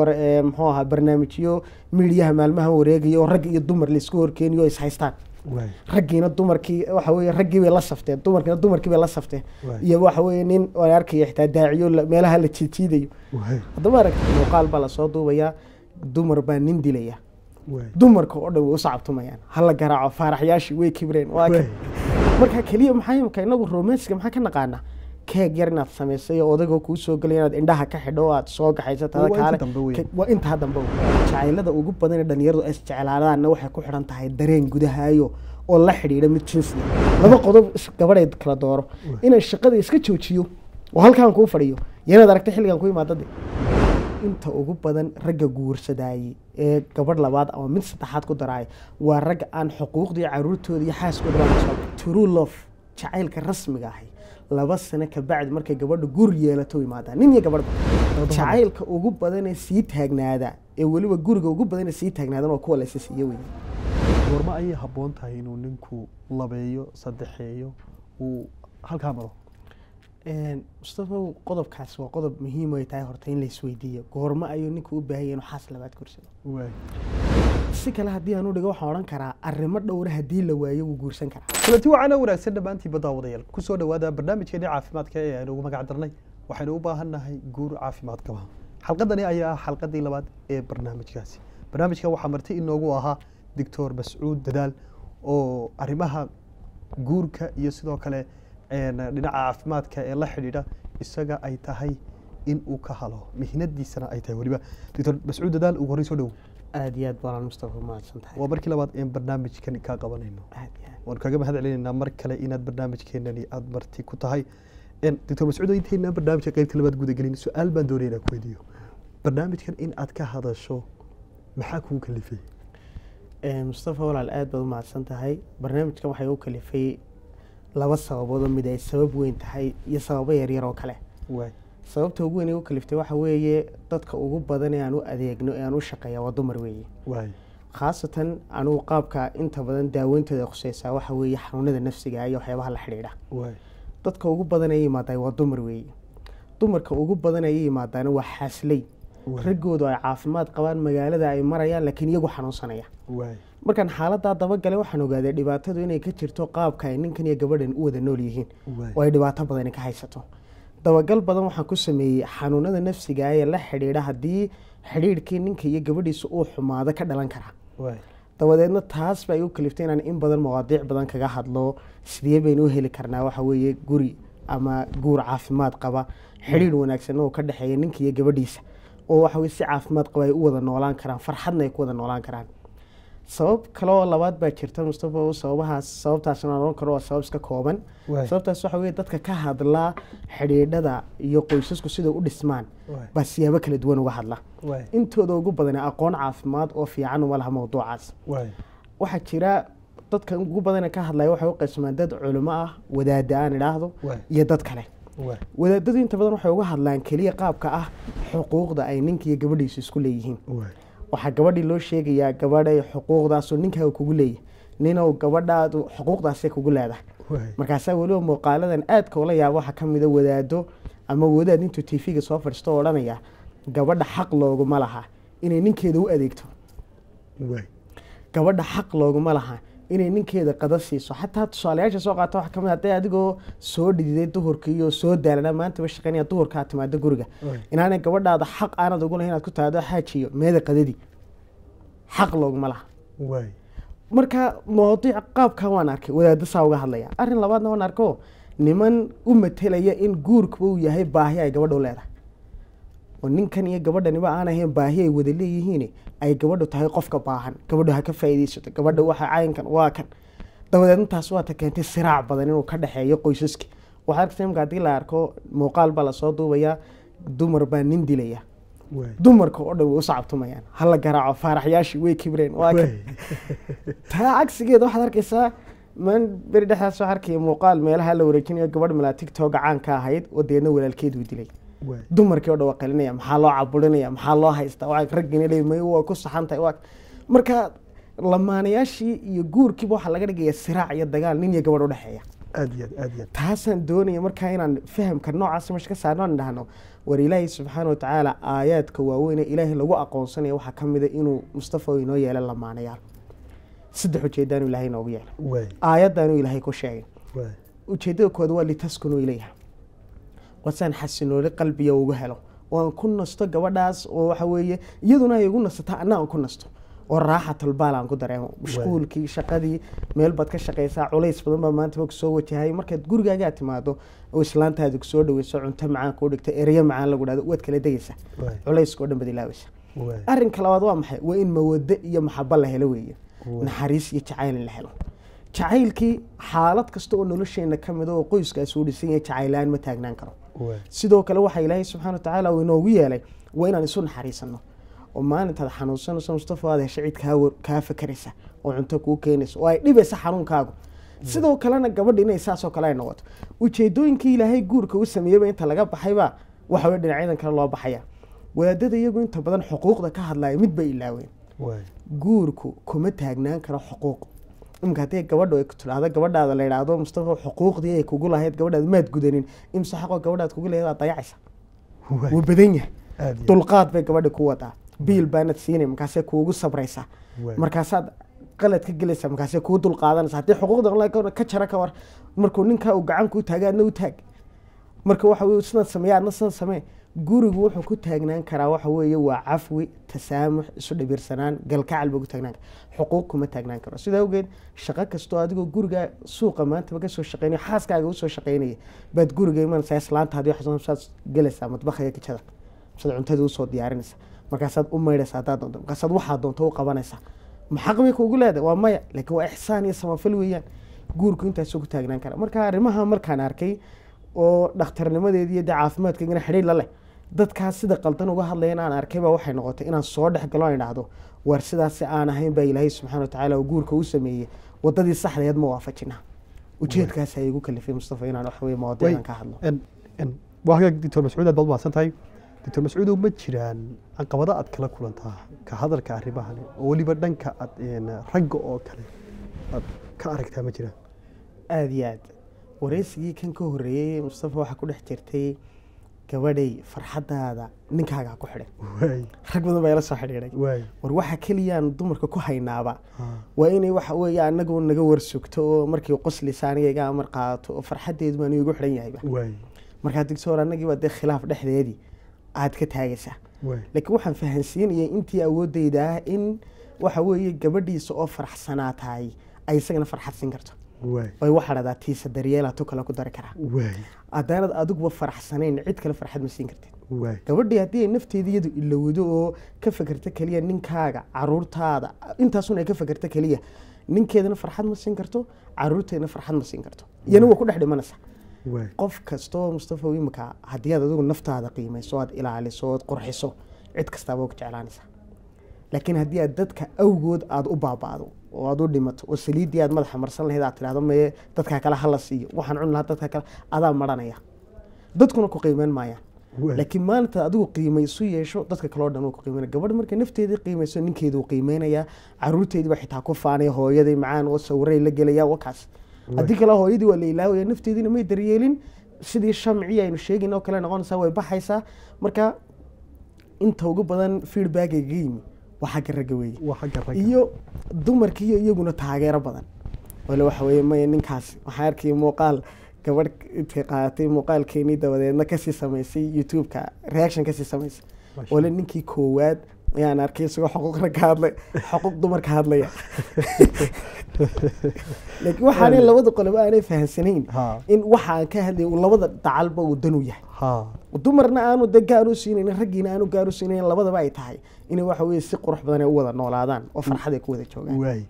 war mxuu barnaamijyo miidiyaha maalmaha wareegaya oo rag iyo dumar laisku horkeeniyo ishaystaan raggiina dumarkii waxa weye raggii bay la safteen dumarkiina dumarkii bay la safteen iyo waxa nin aan arkaya xitaa daaciyo meelaha la jiijiidayo haddama aragti muuqaal baa lasoo duubayaa dumar baa nin dilaya dumarka oo dhan way usacabtumayaan hala garaaco faaraxyaashii way kibreen marka keliya maxaa imka inagu romansiga maxaa ka naqaanaa keeg yar inaad samaysay odagoo kuu soo gelaya inaad indhaha ka xidho o aad soo gaxayso intaa dambe jacaylada ugu badan ee dhalinyaradu ay isjeclaadaanna waxay ku xidhan tahay dareen gudahayo oo la xidhiidha mid jinsiga laba qodob gabadhayd kala dooro inaan shaqada iska joojiyo oo halkaan kuu fadhiyo yo inaad xilligan ku imaadade inta ugu badan ragga guursadaayey ee gabadh labaad ama mid saddexaad ku daraay waa ragga aan xuquuqdii caruurtooda iyo xaaskooda true love jacaylka rasmiga ahay laba sano kabacdi markay gabadha gur yeelato u nin iyo gabadhba jacaylka ugu badanee sii taagnaada ee weliba guriga ugu badane sii taagnaadan oo kuwa laysa siiyo wey goorma ayay haboon tahay inuu ninku labeeyo saddexeeyo uu halkaa maro mustafaw qodobkaas waa qodob muhiim ay tahay horta in la isweydiiyo goormo ayuu ninka u baahanya inuu xaas labaad korsado si kale haddii aan u dhigo waxaan odhan karaa arrimo dhowra ah haddii la waayo wuu guursan karaa kulanti wacana wanaagsan dhammaantii baddaawadayaal kusoo dhawaada barnaamijkeennii caafimaadka ee aynu ugu magac darnay waxaynu u baahan nahay guur caafimaad qaba xalqadani ayaa xalqadii labaad ee barnaamijkaasi barnaamijkan waxaa marti inoogu ahaa doctor mascuud dadaal oo arrimaha guurka iyo sidoo kale Eh, dhinaca caafimaadka ee la xidhiidha isaga ay tahay in uu ka halo mihnadiisana ay tahay weliba doctor mascuud dadaal ugu horreyn soo dhow aad iyo aad baan mustafa mahadsan waa markii labaad een barnaamijkan kaa qabanayno waan kaga mahad mar kale inaad barnaamijkeenani aada marti ku tahay doctor mascuud intayna barnaamijka qaybta labaad guda su-aal baan doonaya inaan ku weydiiyo barnaamijkan in aad ka hadasho maxaa kugu kalifay mustafa walaal aad baad u mahadsan tahay barnaamijkan waxay u kalifay laba sababood oo mid ay sabab weyn tahay iyo sababo yaryar oo kale sababta ugu weyn u kaliftay waxa weeye dadka ugu badan ee aan u adeegno ee aan u shaqeeya waa dumar weeye khaasatan anugu qaabka inta badan daaweyntooda khuseysaa waxa weeye xanuunada nafsiga ah iyo waxyaabaha la xidhiidha dadka ugu badan ay yimaadaa waa dumar weeye dumarka ugu badan ay yimaadaana waa xaasley raggoodu ay caafimaad qabaan magaalada ay marayaan laakiin iyagu xanuunsanaya markaan xaaladaa dabagale waxaan ogaaday dhibaatadu inay ka jirto qaabka ay ninkan iyo gabadhan u wada nool yihiin oo ay dhibaato badani ka haysato dabagal badan waxaan ku sameeyey xanuunada nafsiga ee la xidhiidha haddii xidhiidhkii ninka iyo gabadhiisa uu xumaado ka dhalan kara dabadeedna taas ba ay u kaliftay inaan in badan mawaadiic badan kaga hadlo sidee baynu u heli karnaa waxa weeye guri ama guur caafimaad qaba xidhiidh wanaagsanna oo ka dhexeeya ninka iyo gabadhiisa oo waxa weye si caafimaad qaba ay u wada noolaan karaan farxadna ay ku wada noolaan karaan sabab kaleoo labaad baa jirta mustafo sababahaas sababtaasna oran karo waa sabab iska kooban sababtaas waxa wey dadka ka hadla xidhiidhada iyo qoysasku sida u dhismaan baa siyaabo kala duwan uga hadla intooda ugu badan aqoon caafimaad oo fiican uma laha mowduucaas waxaa jira dadka ugu badan ka hadlaya waxay u qaybsamaan dad culimo ah wadaada aan idhaahdo iyo dad kale wadaadadu inta badan waxay uga hadlaan keliya qaabka ah xuquuqda ay ninka iyo gabadhiisu isku leeyihiin waxaa gabadhii loo sheegayaa gabadhay xuquuqdaasuu ninkaaga kugu leeyahy ninow gabadhaadu xuquuqdaasay kugu leedahay markaasa weliba muuqaaladan aadka ula yaaba waxaa ka mida ah wadaado ama wadaad intuu t v ga soo fadhiisto odhanaya gabadha xaq looguma laha inay ninkeeda u adeegto gabadha xaq looguma lahaa inay ninkeeda qada siiso xataa tusaalayaasha soo qaata wa kamid ah, haday adigoo soo dhididay duhurka iyo soo daalana maantaba ma duhurka aad timaado guriga inaana gabadhaada xaq aanad ugu lahayn inaad ku taado xaajiyo meeda qadadii xaq looguma laha marka mawadiic qaabkan waan arkay saa uga hadlaya arrin labaadna waan arko niman u matelaya in guurkuba uu yahay baahi ay gabadha u leedahay oo ninkan iyo gabadhaniba aan ahayn baahi ay wada leeyihiin ay gabadhu tahay qofka baahan gabadhu ha ka faa'iidaysato gabadha waxa caynkan waa kan dabadeed intaas keentay siraac badan inuu ka dhexeeyo qoysaska waxaa arkaysa imka haddii la arko muuqaal baa lasoo duubayaa dumar baa nin dilaya dumarka oo dhan way u hala garaaco faaraxyaashii way kibreen waa kan taa cagsigeeda waxaad arkaysaa man beri dhexdaas waxaa arkaya muuqaal meelaha la wareejinayo gabadh malaa tigtooga caanka ahayd oo walaalkeed uu dilay dumarkii o dhan waa qalinaya maxaa loo caburinaya maxaa loo haysta waa ragginil may waa ku saxantahay waa marka lamaanayaashii iyo guurkiiba waxaa laga dhigaya siraac iyo dagaal nin iyo gabadh udhexeeya taasaan doonaya markaa inaan fahamka noocaas meesha ka saarno aan dhahno war ilaahi subxaana watacaala aayaadka waaweyne ilaahay lagu aqoonsanaya waxaa ka mida ah inuu mustafa inoo yeela lamaanayaal saddex ujeedaanu ilaahay inoogu yeela aayaddaanu ilaahay ku sheegay ujeeddada kooda waa litaskunuu ilayha wasaan xasinooli qalbiya ugu helo oo aan ku nasto gabadhaas oo waxa iyaduna ay igu nasataa annaa aan ku nasto oo raaxa talbaal aan ku dareemo mashquulkii shaqadii meel baad ka shaqaysaa culays badan baa maantaba kusoo wajahay markaad gurigaagaa timaado oo islaantaadi kusoo dhaweyso cunto macaan kuu dhigto eryo macaan lagu dhahdo waad kala degeysaa culayskao dhan baad ilaaweysa arrinka labaad waa maxay waa in mawado iyo maxabo la helo weeye naxariis iyo jacayl in la helo jacaylkii xaalad kasta oo nolosheena kamid mid ah oo qoyskaas uu dhisan yahay jacaylaan ma taagnaan karo sidoo kale waxaa ilaahay subxaana wa tacaala uu inoogu yeelay waa inaan isu naxariisanno oo maalintaad xanuunsanayso mustafo aad hesha kaa fakaraysa oo cunto kuu keenaysa oo ay dhibaysa xanuunkaagu sidoo kalena gabadha inay saasoo kale ay noqoto ujeedooyinkii ilaahay guurka u sameeyeyba inta laga baxayba waxa wey dhinacyadan kale loo baxaya wadaadada iyagu inta badan xuquuqda ka hadlaya mid bay ilaaween guurku kuma taagnaan karo xuquuq imika haddii gabadha tulaada gabadhaada la yidhaahdo mustafa xuquuqdii ay kugu lahayd gabadhaada maad gudanin imse xaqoo gabadhaad kugu lahayd waa dayacaysa wuu badan yahay dulqaad bay gabadha ku wadaa biil baanad siinay markaasay kuugu sabraysaa markaasaad qalad ka gelaysaa markaasay kuu dulqaadanaysa haddii xuquuqda ka jara ka war markuu ninkaa uu gacanku utaaga adna u taag marka waxa sidaad sameeye adna sidan samee gurigu wuxuu ku taagnaan karaa waxa weeye waa cafwi tasaamux isu dhibirsanaan galkacal buu ku taagnaan kara xuquuq kuma taagnaan karo sidaa awgeed shaqo kastoo adigoo guriga suuqa maantaba kasoo shaqeynaya xaaskaaga usoo shaqeynaya baad guriga imanaysaa islaantaadii waxsaad galaysaa matbakhaya kijada misaad cuntada usoo diyaarinaysa markaasaad u maydhaysa haddaad doonto markaasaad waxaa doonto u qabanaysaa maxaq bay kuugu leedahay waa maya laakiin waa ixsaan iyo samafal weeyaan guurku intaasuu ku taagnaan kara marka arrimaha markaan arkay oo dhakhtarnimadeediiyo dee caafimaadka igana xidhiidh la leh dadkaas sida qaldan uga hadlaya inaan arkayba waxay noqotay inaan soo dhexgalo aan idhaahdo war sidaasi aan ahayn baa ilaahay subxana wa uu guurka u sameeyey wadadii saxdaeed ma waafajina ujeedkaas ay igu kalifay mustafa inaan waxawey mawadiican ka hadlo waa mascuud aad baad mahadsan tahay doctor mascuudow ma jiraan caqabado aad kala kulantaa ka hadalka arrimahani oo weliba dhanka aad ragga oo kale aad ka aragtaa ma jiraan aada iyo aad wareysigii kan ka horreeyey mustafa waxaa ku dhex jirtay gabadhay farxadaada ninkaagaa ku xidhay rag badan baa ila soo xidhiidhay war waxa keliyaan dumarka ku haynaaba waa inay waxa weeye anagu naga warsugto oo markii qoslisaaniga iga amar qaato oo farxadeedu baan igu xidhan yahayba markaa digtoor annagiiba dee khilaaf dhexdeedii aada ka taagaysaa laakiin waxaan fahansiinayay intii awooddayda ah in waxa weeye gabadhiisa oo faraxsanaa tahay ay isagana farxad siin karto oy waxadhadaa tiisa daryeela tu kale ku dari karaa hadaanad adiguba faraxsanayn cid kale farxad ma siin kartid gabadhii haddii ay nafteeda iyadu ilowdo oo ka fakerta keliya ninkaaga caruurtaada intaasun ay ka fakerta keliya ninkeedana farxad ma siin karto caruurteedna farxad ma siin karto iyana waa ku dhex dhimanaysa qof kastoo mustafa imika haddii aad adigu naftaada qiimayso aad ilaaliso oad qurxiso cid kastaaba ka jeclaanaysa laakiin haddii aad dadka awgood aada u baabaado oo aad u dhimato oo saliiddii aad madaxa marsan lahayd aad tirahdo maye dadkaa kale hala siiyo waxaan cun lahaa dadkaa kale adaa maranaya dadkuna ku qiimeyn maayaan laakiin maalintaad adigu qiimaysu yeesho dadka kaleo dhan ku qiimeynaya gabadh markay nafteedii qiimayso ninkeeduu qiimeynayaa caruurteedii xitaa ku faanaya hooyaday macaan oo sawiray la gelaya wakaas haddii kale hooyadii waa la ilaawaya nafteediina may daryeelin sidii shamci aynu sheegayn oo kale noqonaysaa way baxaysaa marka inta ugu badan feedbackayga yimi waa xagga ragga wey iyo dumarkiiyo iyaguna taageero badan wale waxa weye may ninkaas waxaa arkay muuqaal gabadh intay qaadatay muuqaalkeenii dabadeedna kasii samaysay youtube-ka reaction kasii samaysay wale ninkii koowaad yaan arkay isagoo xuquuqna ka hadlay xuquuq dumar hadlaya laakiin waxaanay labada qolob aanay fahamsanayn in waxaan ka hadlay labada dacalba uu u yahay dumarna aanu de gaar u siinayn raggiina aanu gaar siinayn labadaba ay tahay inay waxa weye si qurux badan ay u wada noolaadaan oo farxad ku wada joogaan waay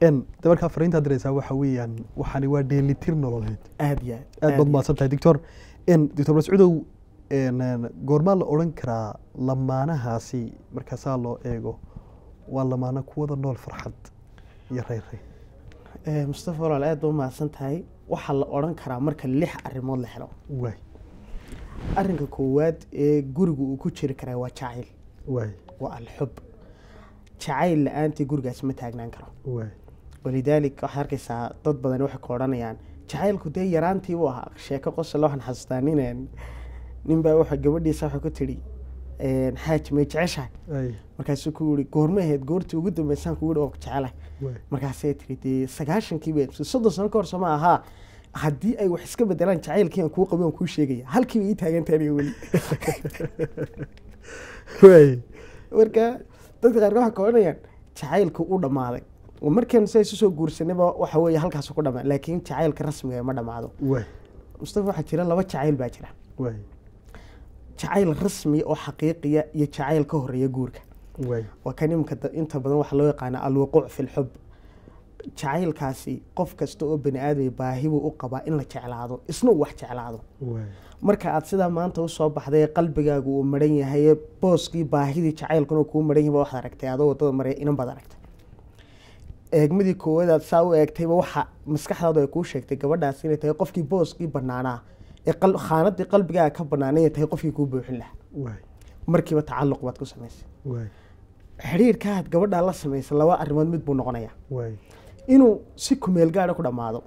de markaa diraysaa waxa weeyaan waxaani waa dheelitir nololeed aad iyo aad aad baad mahadsan tahay doctor doctor mascuudow goormaa la odhan karaa lamaanahaasi markaasaa loo eego waa lamaano kuwada nool farxad iyo reyrey mustafa walaal aad ba umahadsan tahay waxaa la odhan karaa marka lix arrimood la helo waay arrinka koowaad ee gurigu uu ku jiri karaa waa jacayl waay waa alxub jacayl la-aantii gurigaas ma taagnaan karo waay walidaalik waxaa arkaysaa dad badan waxay ku odhanayaan jacaylku dee yaraantii buu ahaa sheeko qosol waxaan xasustaanineen nin baa wuxuu gabadhiisa wuxuu ku tidhi xaaj may jeceshahay markaasuu ku yiri goormaheed goortii ugu dambeysaan kugu dhawq jecelahay markaasay tiri dee sagaashankiiba soddon sano ka hor sooma ahaa haddii ay wax iska bedelaan jacaylkii aan kuu qabaan kuu sheegaya halkiiba ii taagantaan iyo weli marka dadka qaarka waxaa ka odhanayaan u dhammaaday markaan sidaas usoo guursanaba waxa weeye halkaasu ku dhamaa laakiin jacaylka rasmiga ma dhamaado mustafa waxaa jira laba jacayl baa jira jacayl rasmi oo xaqiiqiya iyo jacayl ka horeeya guurka waa kan iminka inta badan waxaa loo yaqaana alwuquuc fi lxub jacaylkaasi qof kasta oo bani aadamay baahi buu u qabaa in la jeclaado isna uu wax jeclaado marka aad sidaa maanta usoo baxday qalbigaagu uu maran yahay booskii baahidii jacaylkuna kuu maran yahay waxaad aragtay adoo wadada maray inan baad aragtay eegmadii koowaad aad saa u eegtayba waxa maskaxdaadu ay kuu sheegtay gabadhaas inay tahay qofkii booskii banaanaa khaanadii qalbigaaga ka banaanaya tahay qofkii kuu buuxin lahaa markiiba tacaluq baad ku samaysay xidhiirkaaad gabadhaa la samaysay laba arrimood mid buu noqonayaa inuu si kumeel gaada ah ku dhammaado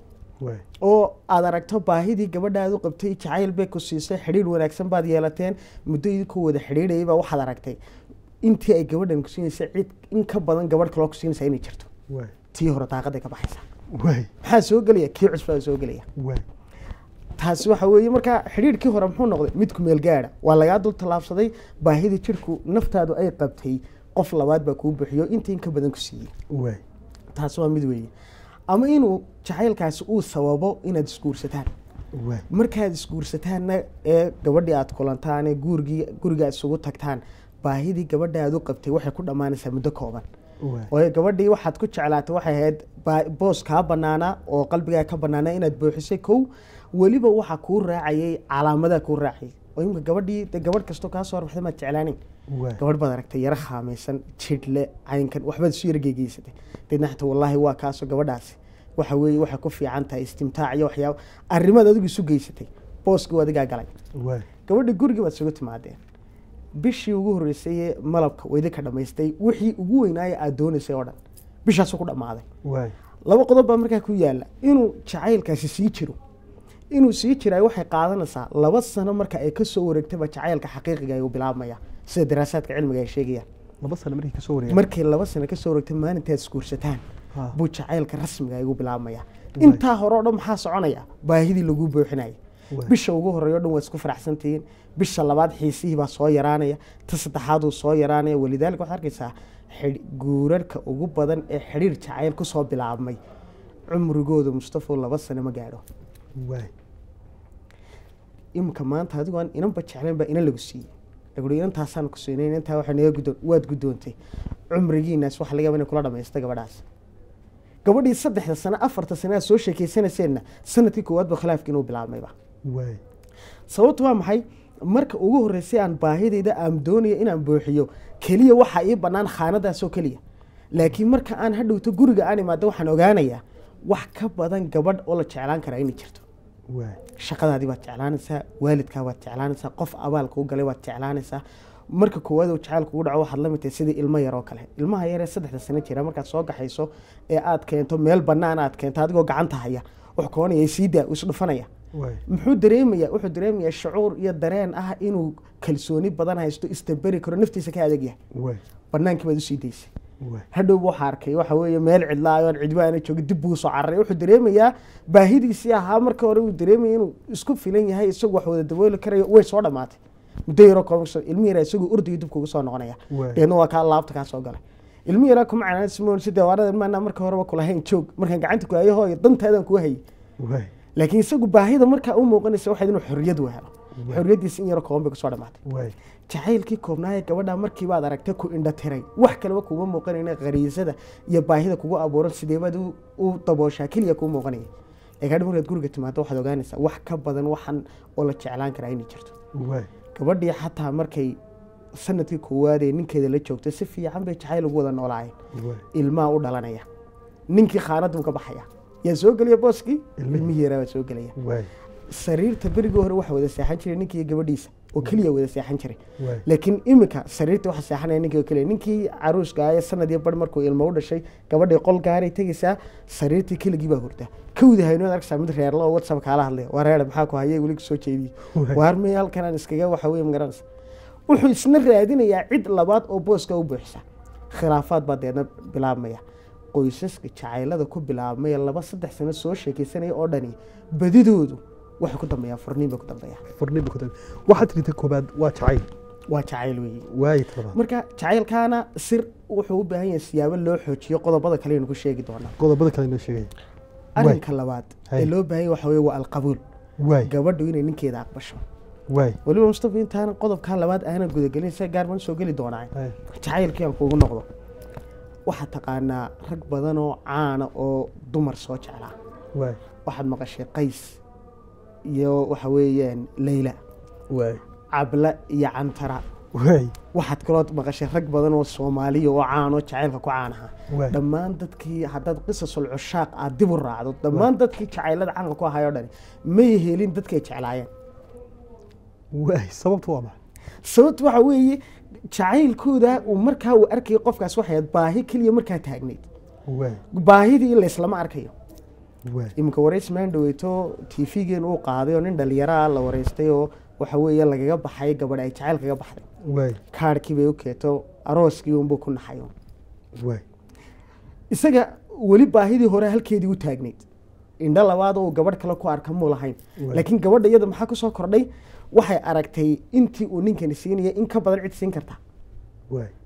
oo aad aragto baahidii gabadhaadu qabtay jacayl bay ku siisay xidhiir wanaagsan baad yeelateen muddo idinku wada xidhiirayay baa waxaad aragtay intii ay gabadhan kusiinaysa cid in ka badan gabadh kaloo kusiinaysa inay jirto tii hore daaqaday ka baxaysaa maxaa soo gelaya kii cusbaa soo gelaya taasi waxa weeye markaa xidhiirkii hore muxuu noqday mid ku meel gaadha waa lagaa dul tallaabsaday baahida jirku naftaadu ay qabtay qof labaad baa kuu bixiyo inta in ka badan ku siiyey taasi waa mid weeye ama inuu jacaylkaasi uu sababo inaad isguursataan markaad isguursataanna ee gabadhii aad kulantaane guurgii guriga isugu tagtaan baahidii gabadhaadu qabtay waxay ku dhammaanaysaa muddo kooban waayo gabadhii waxaad ku jeclaatay waxay ahayd boos kaa banaana oo qalbigaa ka banaana inaad booxisay kow weliba waxa kuu raacayay calaamadaa kuu raacay oo imka gabadhii de gabadh kastoo kaa soo maad jeclaaneyn gabadh baad aragtay yaro haamaysan jidhle caynkan waxbaad isu yaro geegeysatay deedna xataa wallaahi waa kaasoo gabadhaasi waxa weeye waxay ku fiican tahay istimtaac iyo waxyaaba arrimaad adigu isu geysatay booskii adigaa galay gabadha gurigi baad isugu timaadeen bishii ugu horreysay malabka ka dhamaystay wixii ugu weynaaya aad doonaysay oo dhan bishaasuu ku dhammaaday laba qodob baa markaa ku yaalla inuu jacaylkaasi sii jiro inuu sii jiray waxay qaadanaysaa laba sano marka ay kasoo wareegtaba jacaylka xaqiiqiga ayuu bilaabmaya sida daraasaadka cilmiga ay sheegayaan markay laba sano kasoo wareegtay maalinta isguursataan buu jacaylka rasmiga ayuu bilaabmaya intaa hore oo dhan maxaa soconaya baahidii lagu buuxinaya bisha ugu horeeyo o dhan waa isku faraxsantihiin bisha labaad xiisihii baa soo yaraanaya ta saddexaad soo yaraanaya walidaalika waxaad arkaysaa guurarka ugu badan ee xidhiir jacayl kusoo bilaabmay cumrigooda mustafow laba sano ma gaadho imika maanta adigoo aan inanba jeclaynbaa inan lagu siiyey agui inantaasaan kusiinay inantaa naga gudoon waad guddoontay cumrigiinaas waxa laga yaba inay kula dhamaysta gabadhaas gabadhii saddexda sano afarta sane soo sheekeysanayseedna sanadkii koowaad ba inuu bilaabmayba sababtu waa maxay marka ugu horreysay aan baahidayda aan doonayo inaan buuxiyo keliya waxaa ii bannaan khaanadaasoo keliya laakiin marka aan hadhowto guriga aan imaado waxaan ogaanayaa wax ka badan gabadh oo la jeclaan karaa inay jirto shaqadaadii waad jeclaanaysaa waalidkaa waad jeclaanaysaa qof abaal kuu galay waad jeclaanaysaa marka koowaad oo jacayl kugu dhaco waxaad la tahay sidii ilmo yar oo kale ilmaha yaree saddexda sano jira markaad soo gaxayso ee aad keento meel bannaan aad keento adigoo gacanta haya wax koonaya siidaa u isdhufanaya muxuu dareemayaa wuxuu dareemayaa shucuur iyo dareen ah inuu kalsooni badan haysto istabari karo naftiisa ka adeeg yahay bannaankii baad usii daysay hadhow waxaa arkay waxa weeye meel cidlaayoon cidba aana joogin dib buu soo cararay wuxuu dareemayaa baahidiisii ahaa marka hore uu dareemayay inuu isku filan yahay isagu wax wada dabooli karayo way soo dhamaatay muddo yaro koomiso ilmi yara isagoo ordayo dib kuga soo noqonaya deedna waa kaa laabta kaa galay ilmi yara kuma canaanad simon si deewaaradan maanaa marka horeba kulahayn joog markaan gacanta ku hayo hooyo dantaadan kuu hayay laakiin isagu baahida markaa u muuqanaysa waxayd inuu xorriyad u helo xorriyaddiisa in yaro kooban kusoo dhamaatay jacaylkii koobnaayee gabadha markiiba ad aragtay ku indhatiray wax kaleba kuuma muuqanayna khariisada iyo baahida kugu abuuran sideebaad u dabooshaa keliya kuu muuqanaya ee markaad guriga timaado waxaad ogaanaysaa wax ka badan waxan oo la jeclaan karaa inay jirto gabadhii xataa markay sanadkii koowaadee ninkeeda la joogto si fiican bay jacayl ugu wada noolaayeen ilmaha u dhalanaya ninkii khaanadbuu ka baxaya yaa soo gelaya booskii ilmihii yaraa waa soo gelaya sariirta berigii hore waxa wada seexan jiray ninkiiyo gabadhiisa oo keliya wada seexan jiray laakiin imika sariirta waxa seexanaya ninkii oo keliya ninkii caruushkaaya sanad iyo markuu ilmo u dhashay gabadhii qol gaaray tegaysaa sariirtii keligii baa hurda kawda haynood arkaysaa mid reerla oo whatsapp kaala hadlay waa maxaa ku hayay weliga soo jeediyey waar maya halkan iskaga waxa weeye magaranaysa wuxuu isna raadinayaa cid labaad oo booska u buuxisa khilaafaad baa deedna bilaabmaya qoysaska jacaylada ku bilaabmaya laba saddex sano soo sheekaysanaya oo dhani badidoodu waxa ku dambeeya furniin baa ku dambeeya furniin baa ku dambeeya waxa tirita koobaad waa jacayl waa jacayl weeye waay tabaad marka jacaylkaana sir wuxuu u baahan yahay siyaabo loo xoojiyo qodobada kale aynu ku sheegi doonaa qodobada kale aynu sheegay arrinka labaad ee loo baahan yahay waxa weeye waa alqabuul waay gabadhu inay ninkeeda aqbasho waay weliba mustafa intaana qodobkan labaad aana gudagelinaysa gaar baan soo geli doonaa jacaylkii aan kuugu noqdo waxaa taqaanaa rag badan caana ah oo dumar soo jeclaa waxaad maqashay qays iyo waxa weeyaan layla cabla iyo cantara waxaad kaloo maqashay rag badan oo soomaaliya oo caano jacaylka ku caanaha dhammaan dadkii haddaad qisasul cushaaq aad dib u raacdo dhammaan dadkii jacaylada caanka ku ahaayoo dhani may helin dadkay jeclaayeen sababtu waa maxay sababtu waxa weeye jacaylkooda uu markaa uu arkaya qofkaas waxayd baahi keliya markaa taagnayd baahidii laslama arkayo iminka t v gen uu qaaday oo nin dhalinyaraa ah la wareystay oo waxa weeye lagaga baxay gabadh ay jacayl kaga baxday kaarhkii bay u keeto arooskii unbuu ku naxayo isaga weli baahidii hore halkeedii u taagnayd indho labaad uu gabadh kale ku arka muu lahayn laakiin gabadha iyada maxaa kusoo kordhay waxay aragtay intii uu ninkani siinaya in ka badan cid siin karta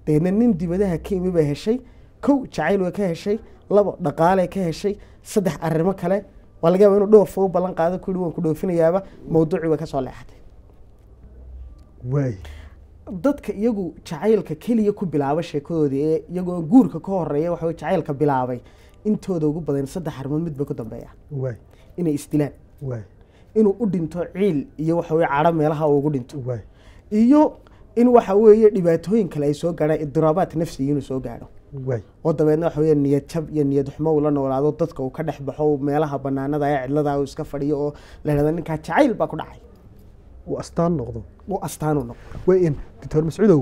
dabeedna nin dibadaha ka imi bay heshay kow jacayl way ka heshay labo dhaqaaley ka heshay saddex arimo kale waa laga yaba inuu dhoofo ballan qaado ku waan ku dhoofinayaaba mawduucii way kasoo leexatay dadka iyagu jacaylka keliya ku bilaaba sheekadoodii ee iyagoo guurka ka horeeya waxa wey jacaylka bilaabay intooda ugu badan saddex arrimood midba ku dambeeya waay inay isdilaan inuu u dhinto ciil iyo waxa weye cadho meelaha uu ugu dhinto iyo in waxa weeye dhibaatooyin kale ay soo gaadhaan idiraabaad nafsiya inuu soo gaadho oo dabeedna waxa weya niyad jab iyo niyad xumo uu la noolaado dadka uu ka dhex baxo meelaha banaanada ee cidlada uu iska fadhiyo oo la idhahda ninkaa jacayl baa ku dhacay uu astaan noqdo uu astaan u noqdo wayn doctor mascuudow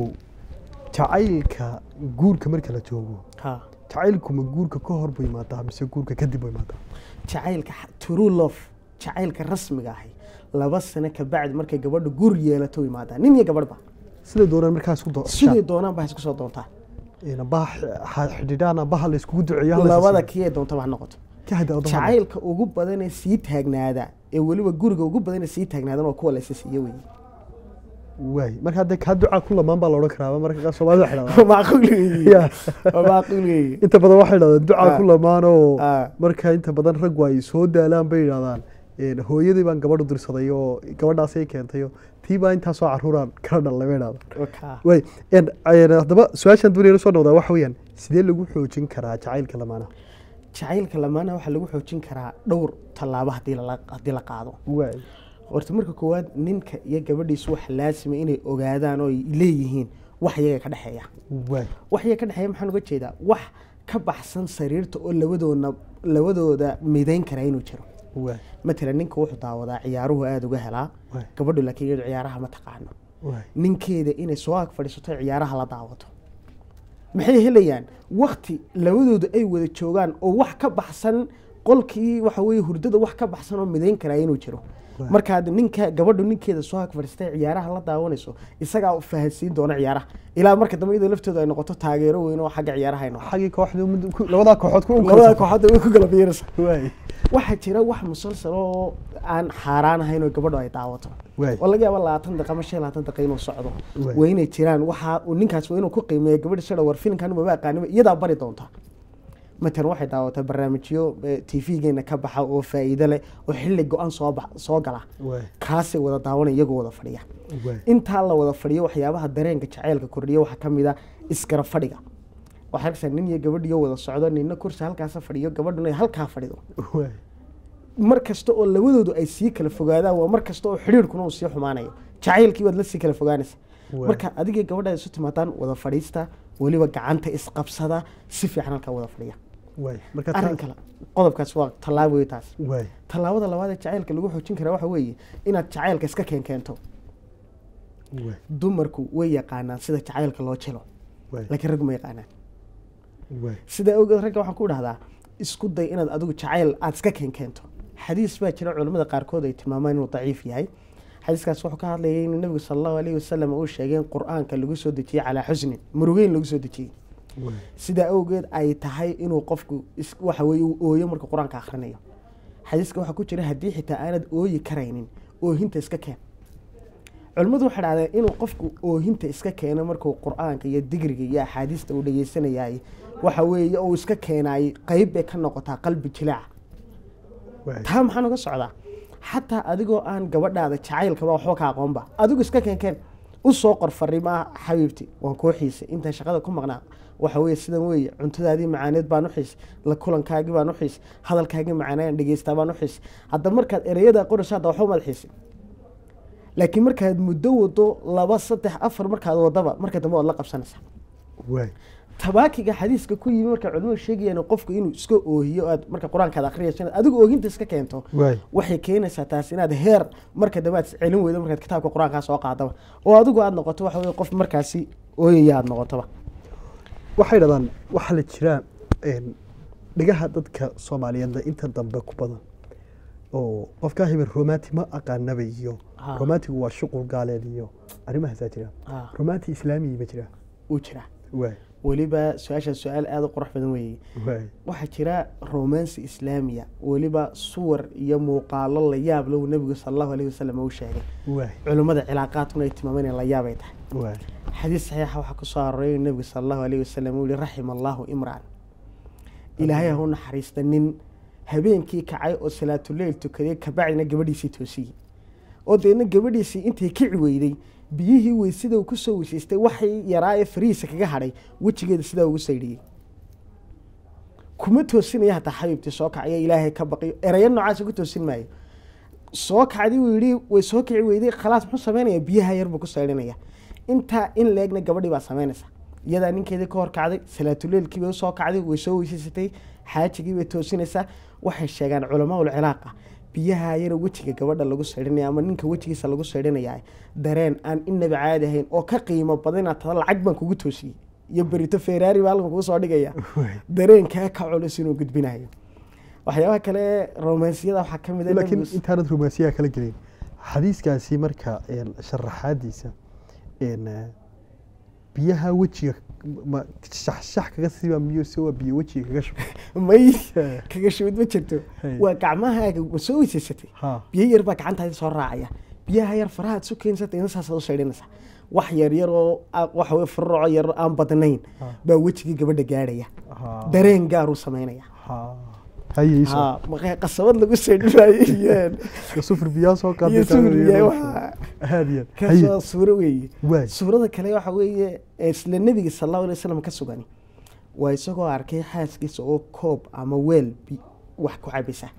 jacaylka guurka marka la joogo jacaylku ma guurka ka hor buu imaadaa mise guurka kadib buu imaadaa jacaylka true love jacaylka rasmiga ahi laba sano kabacdi markay gabadha guur yeelato u imaadaa nin iyo gabadhba siday doonaan markaa isku siday doonaan baa isku soo doontaan xidhiidhaana baha la iskugu duceeyolabada jacaylka ugu badane sii taagnaada ee weliba guriga ugu badane sii taagnaadan oo kuwa laysa siiyo wey waay marka hadde kaa ducaa ku lamaan baa laodhan karaa marka qaar soomaalida xidhadaan inta badan waxay idhahdaan ducaa ah. ku lamaanoo ah. marka inta badan rag waa ay soo daalaan bay yidhahdaan hooyadii baan gabadh u dirsaday oo gabadhaas ay keentay oo tii intaasoo caruuraan kala dhalnabeedhaada haddaba su-aashaan doonayna soo dhawdaa waxa weeyaan sidee lagu xoojin karaa jacaylka lamaanaha jacaylka lamaanaha waxaa lagu xoojin karaa dhowr tallaabo haddii la qaado horta marka koowaad ninka iyo gabadhiisu wax laasima inay ogaadaan oo ay leeyihiin wax iyaga ka dhexeeya wax iyaga ka dhexeeya maxaan uga jeedaa wax ka baxsan sariirta oo lawadooda labadooda midayn karaa inuu jiro matala ninka wuxuu daawadaa ciyaaruhu aada uga helaa gabadhu laakiin iyadu ciyaaraha ma taqaano ninkeeda inay soo ag fadhiisato ciyaaraha la daawato maxay helayaan wakti labadooda ay wada joogaan oo wax ka baxsan qolkii waxa weye hurdada wax ka baxsan oo midayn karaa inuu jiro markaad ninka gabadhu ninkeeda soo hagfadhiistay ciyaaraha la daawanayso isagaa u fahansiin doona ciyaaraha ilaa marka dambe iyadoo laftooda ay noqoto taageero weyn oo xagga ciyaaraha ay noqotoabadaa kooxood ku kala biirasa waxaa jira wax musalsal oo aan xaaraan ahayn oo gabadho ay daawato oo laga yaaba labaatan daqa ama shan labaatan daqa inuu socdo waa inay jiraan waxaa ninkaas waa inuu ku qiimeeya gabadha shadha war filinkan maba iyadaa bari doonta matalan waxay daawatay barnaamijyo tv-geena ka baxa oo faa-iide leh oo xili go-aan soo gala kaasay wada daawanaya iyagoo wada fadhiya intaa la wada fadhiyo waxyaabaha dareenka jaceylka kordhiya waxaa ka mid a ah isgara fadhiga waxaa arkaysaa nin iyo gabadhiyo wada socdo ninna kursi halkaasa fadhiyo gabadhuna halkaa fadhido mar kasta oo labadoodu ay sii kala fogaadaan waa mar kasta oo xidhiirkuna uu sii xumaanayo jacaylkii waad la kala fogaanaysa marka adigii gabadhaad isu timaadaan wada fadhiista weliba gacanta isqabsada si fiican halkaa wada fadhiya arin qodobkaas waa tallaabo wey taas tallaabada labaad jacaylka lagu xoojin kara waxa weeye inaad jacaylka iska keen keento dumarku way yaqaanaan sida jacaylka loo jelo laakiin raggu ma yaqaanaan sidaa ogeed ragga waxaan ku idhahdaa isku day inaad adigu jacayl aada iska keen keento xadiis baa jira culamada qaarkood ay tilmaamaan inuu daciif yahay xadiiskaas wuxuu ka hadlayay inuu nabigu sala allahu alayhi wasalam uu sheegay in qur-aanka lagu soo dejiyey calaa xusnin murugeyn lagu soo dejiyey sidaa awgeed ay tahay inuu qofku waxa uu ooyo marka qur-aanka akhrinayo xadiiska waxaa ku jira haddii xitaa aanad ooyi karaynin oohinta iska keen culimmadu waxay dhahdeen inuu qofku oohinta iska keeno markuu qur-aanka iyo digriga iyo axaadiista uu dhegeysanayay waxa weeye uu iska keenaayey qeyb bay ka noqotaa qalbi jilaaca taa maxaan uga socdaa xataa adigoo aan gabadhaada jacaylkaba waxba ka aqoonba adigu iska keenkeen u qor farimaa xabiibti waan kooxiisa intaan shaqada ku maqnaa waxa weye sidan weeye cuntadaadii macaaneed baan uxiis la kulankaagii baan uxiis hadalkaagii macaanaan dhegeystaa baan uxiis hadda markaad ereyada qorasha hadda waxba umaad xiisin laakiin markaad muddo wado laba saddex afar markaad wadaba marka dambe waad la qabsanaysaa tabaakiga xadiiska ku yimi marka culimadu sheegayaan qofku inuu iska oohiyo aad marka qur-aanka aad inaad adigu oohinta iska keento waxay keenaysaa taas inaad heer marka dambe aad celin weydo markaad kitaabka qur-aankaa soo qaadaba oo adigu aad noqoto waxa weye qof markaasi ooyaya aad noqotoba waxay dhahdaan waxaa la jiraa dhigaha dadka soomaaliyeedna inta dambe ku badan oo qofkaa hebel romati ma aqaanaba iyo ah. romatigu waa shuqul gaaleed iyo arrimahaasaa jira ah. romati islaamigii ma jira wuu jira weliba su-aashaa su-aal aada u qurux badan weeye waxaa jira romansi islaamiya weliba suwar iyo muuqaalo la yaab low nebigu sala allahu alayh wasalam uu sheegay culummada cilaaqaadkuna ay tilmaameynaya la yaabay tahay xadiis saxiixa waxaa kusoo arooray nabiga sala allahu aleyh wasalam uu yihi raxima allaahu imran ilaahay hau naxariista nin habeenkii kacay oo salaatuleyl tukaday kabacdina gabadhiisii toosiyey oo deedna gabadhiisii intay kici weyday biyihii weysida uu kusoo weysaystay waxay yaraa ee fariisa kaga hadhay wejigeeda sidaa ugu saydhiyey kuma toosinaya hataa xabiibtii soo kacay ilaahay ka baqiyo erayo noocaasa ku toosin maayo soo kacdii uu yihi way soo kici weyday khalaas muxuu samaynayaa biyaha yar buu ku saydhinaya intaa in laegna gabadhii baa samaynaysa iyadaa ninkeedii ka horkacday salaatuleelkiibay usoo kacday way soo weysaysatay xaajigii bay toosinaysaa waxay sheegaan culamaul cilaaqa biyahayana wejiga gabadha lagu saydhinaya ama ninka wejigiisa lagu saydhinaya dareen aan inaba caadi ahayn oo ka qiimo badana tada lacag baan kugu toosiyey iyo berito ferari baa halkan kugu soo dhigaya dareenkaa ka culus inuu gudbinayo waxyaabaha kale romansiyada waxaa kamid ah lakiin intaanad romansiyaha kala gelin xadiiskaasi marka sharaxaadiisa Eh, biyaha wejiga shaxshax kaga siiba miyuu se waa biyo wejiga kaga shubo may eh. kaga shubid ma jirto waa gacmahaaga ma soo weysaysatay biyo yar baa gacantaadi soo raacaya biyaha yar faraha farahaad su keensatay in saasaad u saydhinaysaa wax yar yaroo waxaweye faraco yar aan badnayn baa wejigii gabadha gaadhaya dareen gaaruu samaynaya Ah, qasabad lagu seedhibaysuur suuro weeye suurada kale waxa weeye isla nebiga sal allahu alay waslam ka sugan waa isagoo arkay xaaskiisa oo koob ama weel wax ku cabaysa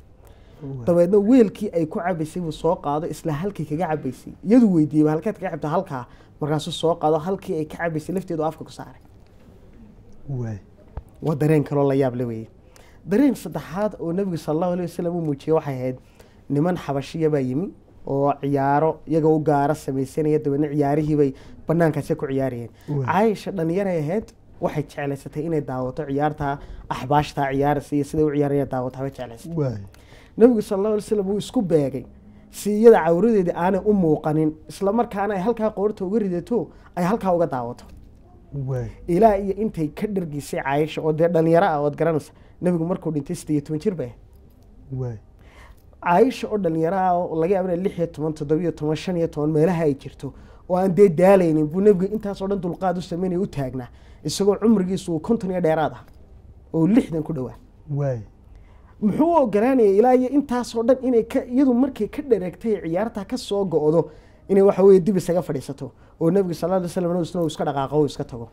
dabeedna weelkii ay ku cabaysay buu soo qaado isla halkii kaga cabaysay iyadu weydiiyeyba halkaad kaga cabto halkaa markaasuu soo qaado halkii ay ka cabaysay lafteedu afka ku saaray waa dareen kaloo la yaable weye dareen saddexaad oo nabiga sala allahu alay wasalam uu muujiyey waxay ahayd niman xabashiya baa yimi oo ciyaaro iyagoo u gaaro samaysanaya dabeedna ciyaarihiibay banaankaasi ku ciyaarayeen caayisha dhalinyaray ahayd waxay jeclaysatay inay daawato ciyaartaa axbaashtaa ciyaarasa iyo siday u ciyaaraya daawata bay jeclaysatay nabigu sala allahu slam wuu isku beegay si iyada cawradeedii aanay u muuqanin islamarkaana ay halkaa qoorta uga ridato ay halkaa uga daawato ilaa iyo intay ka dhargisay caayisha oo dee dhalinyaro ah ood garanaysa nabigu markuu dhintay sideed iyo toban jir bay caaisha oo dhallinyaraha ah laga yaabana lix iyo toban toddobiyo toban shan iyo toban meelaha ay jirto oo aan dee daalaynin buu nebigu intaasoo dhan dulqaad u sameynaya u taagnaa isagoo cumrigiisu uu konton iyo dheeraad oo lixdan ku dhowaa muxuu ogolaanayay ilaa iyo intaasoo dhan inay iyadu markay ka dhareegtay ciyaartaa ka soo go-do inay waxa weye dib isaga fadhiisato oo nebigu sala ly slam isna uu iska dhaqaaqo uu iska tago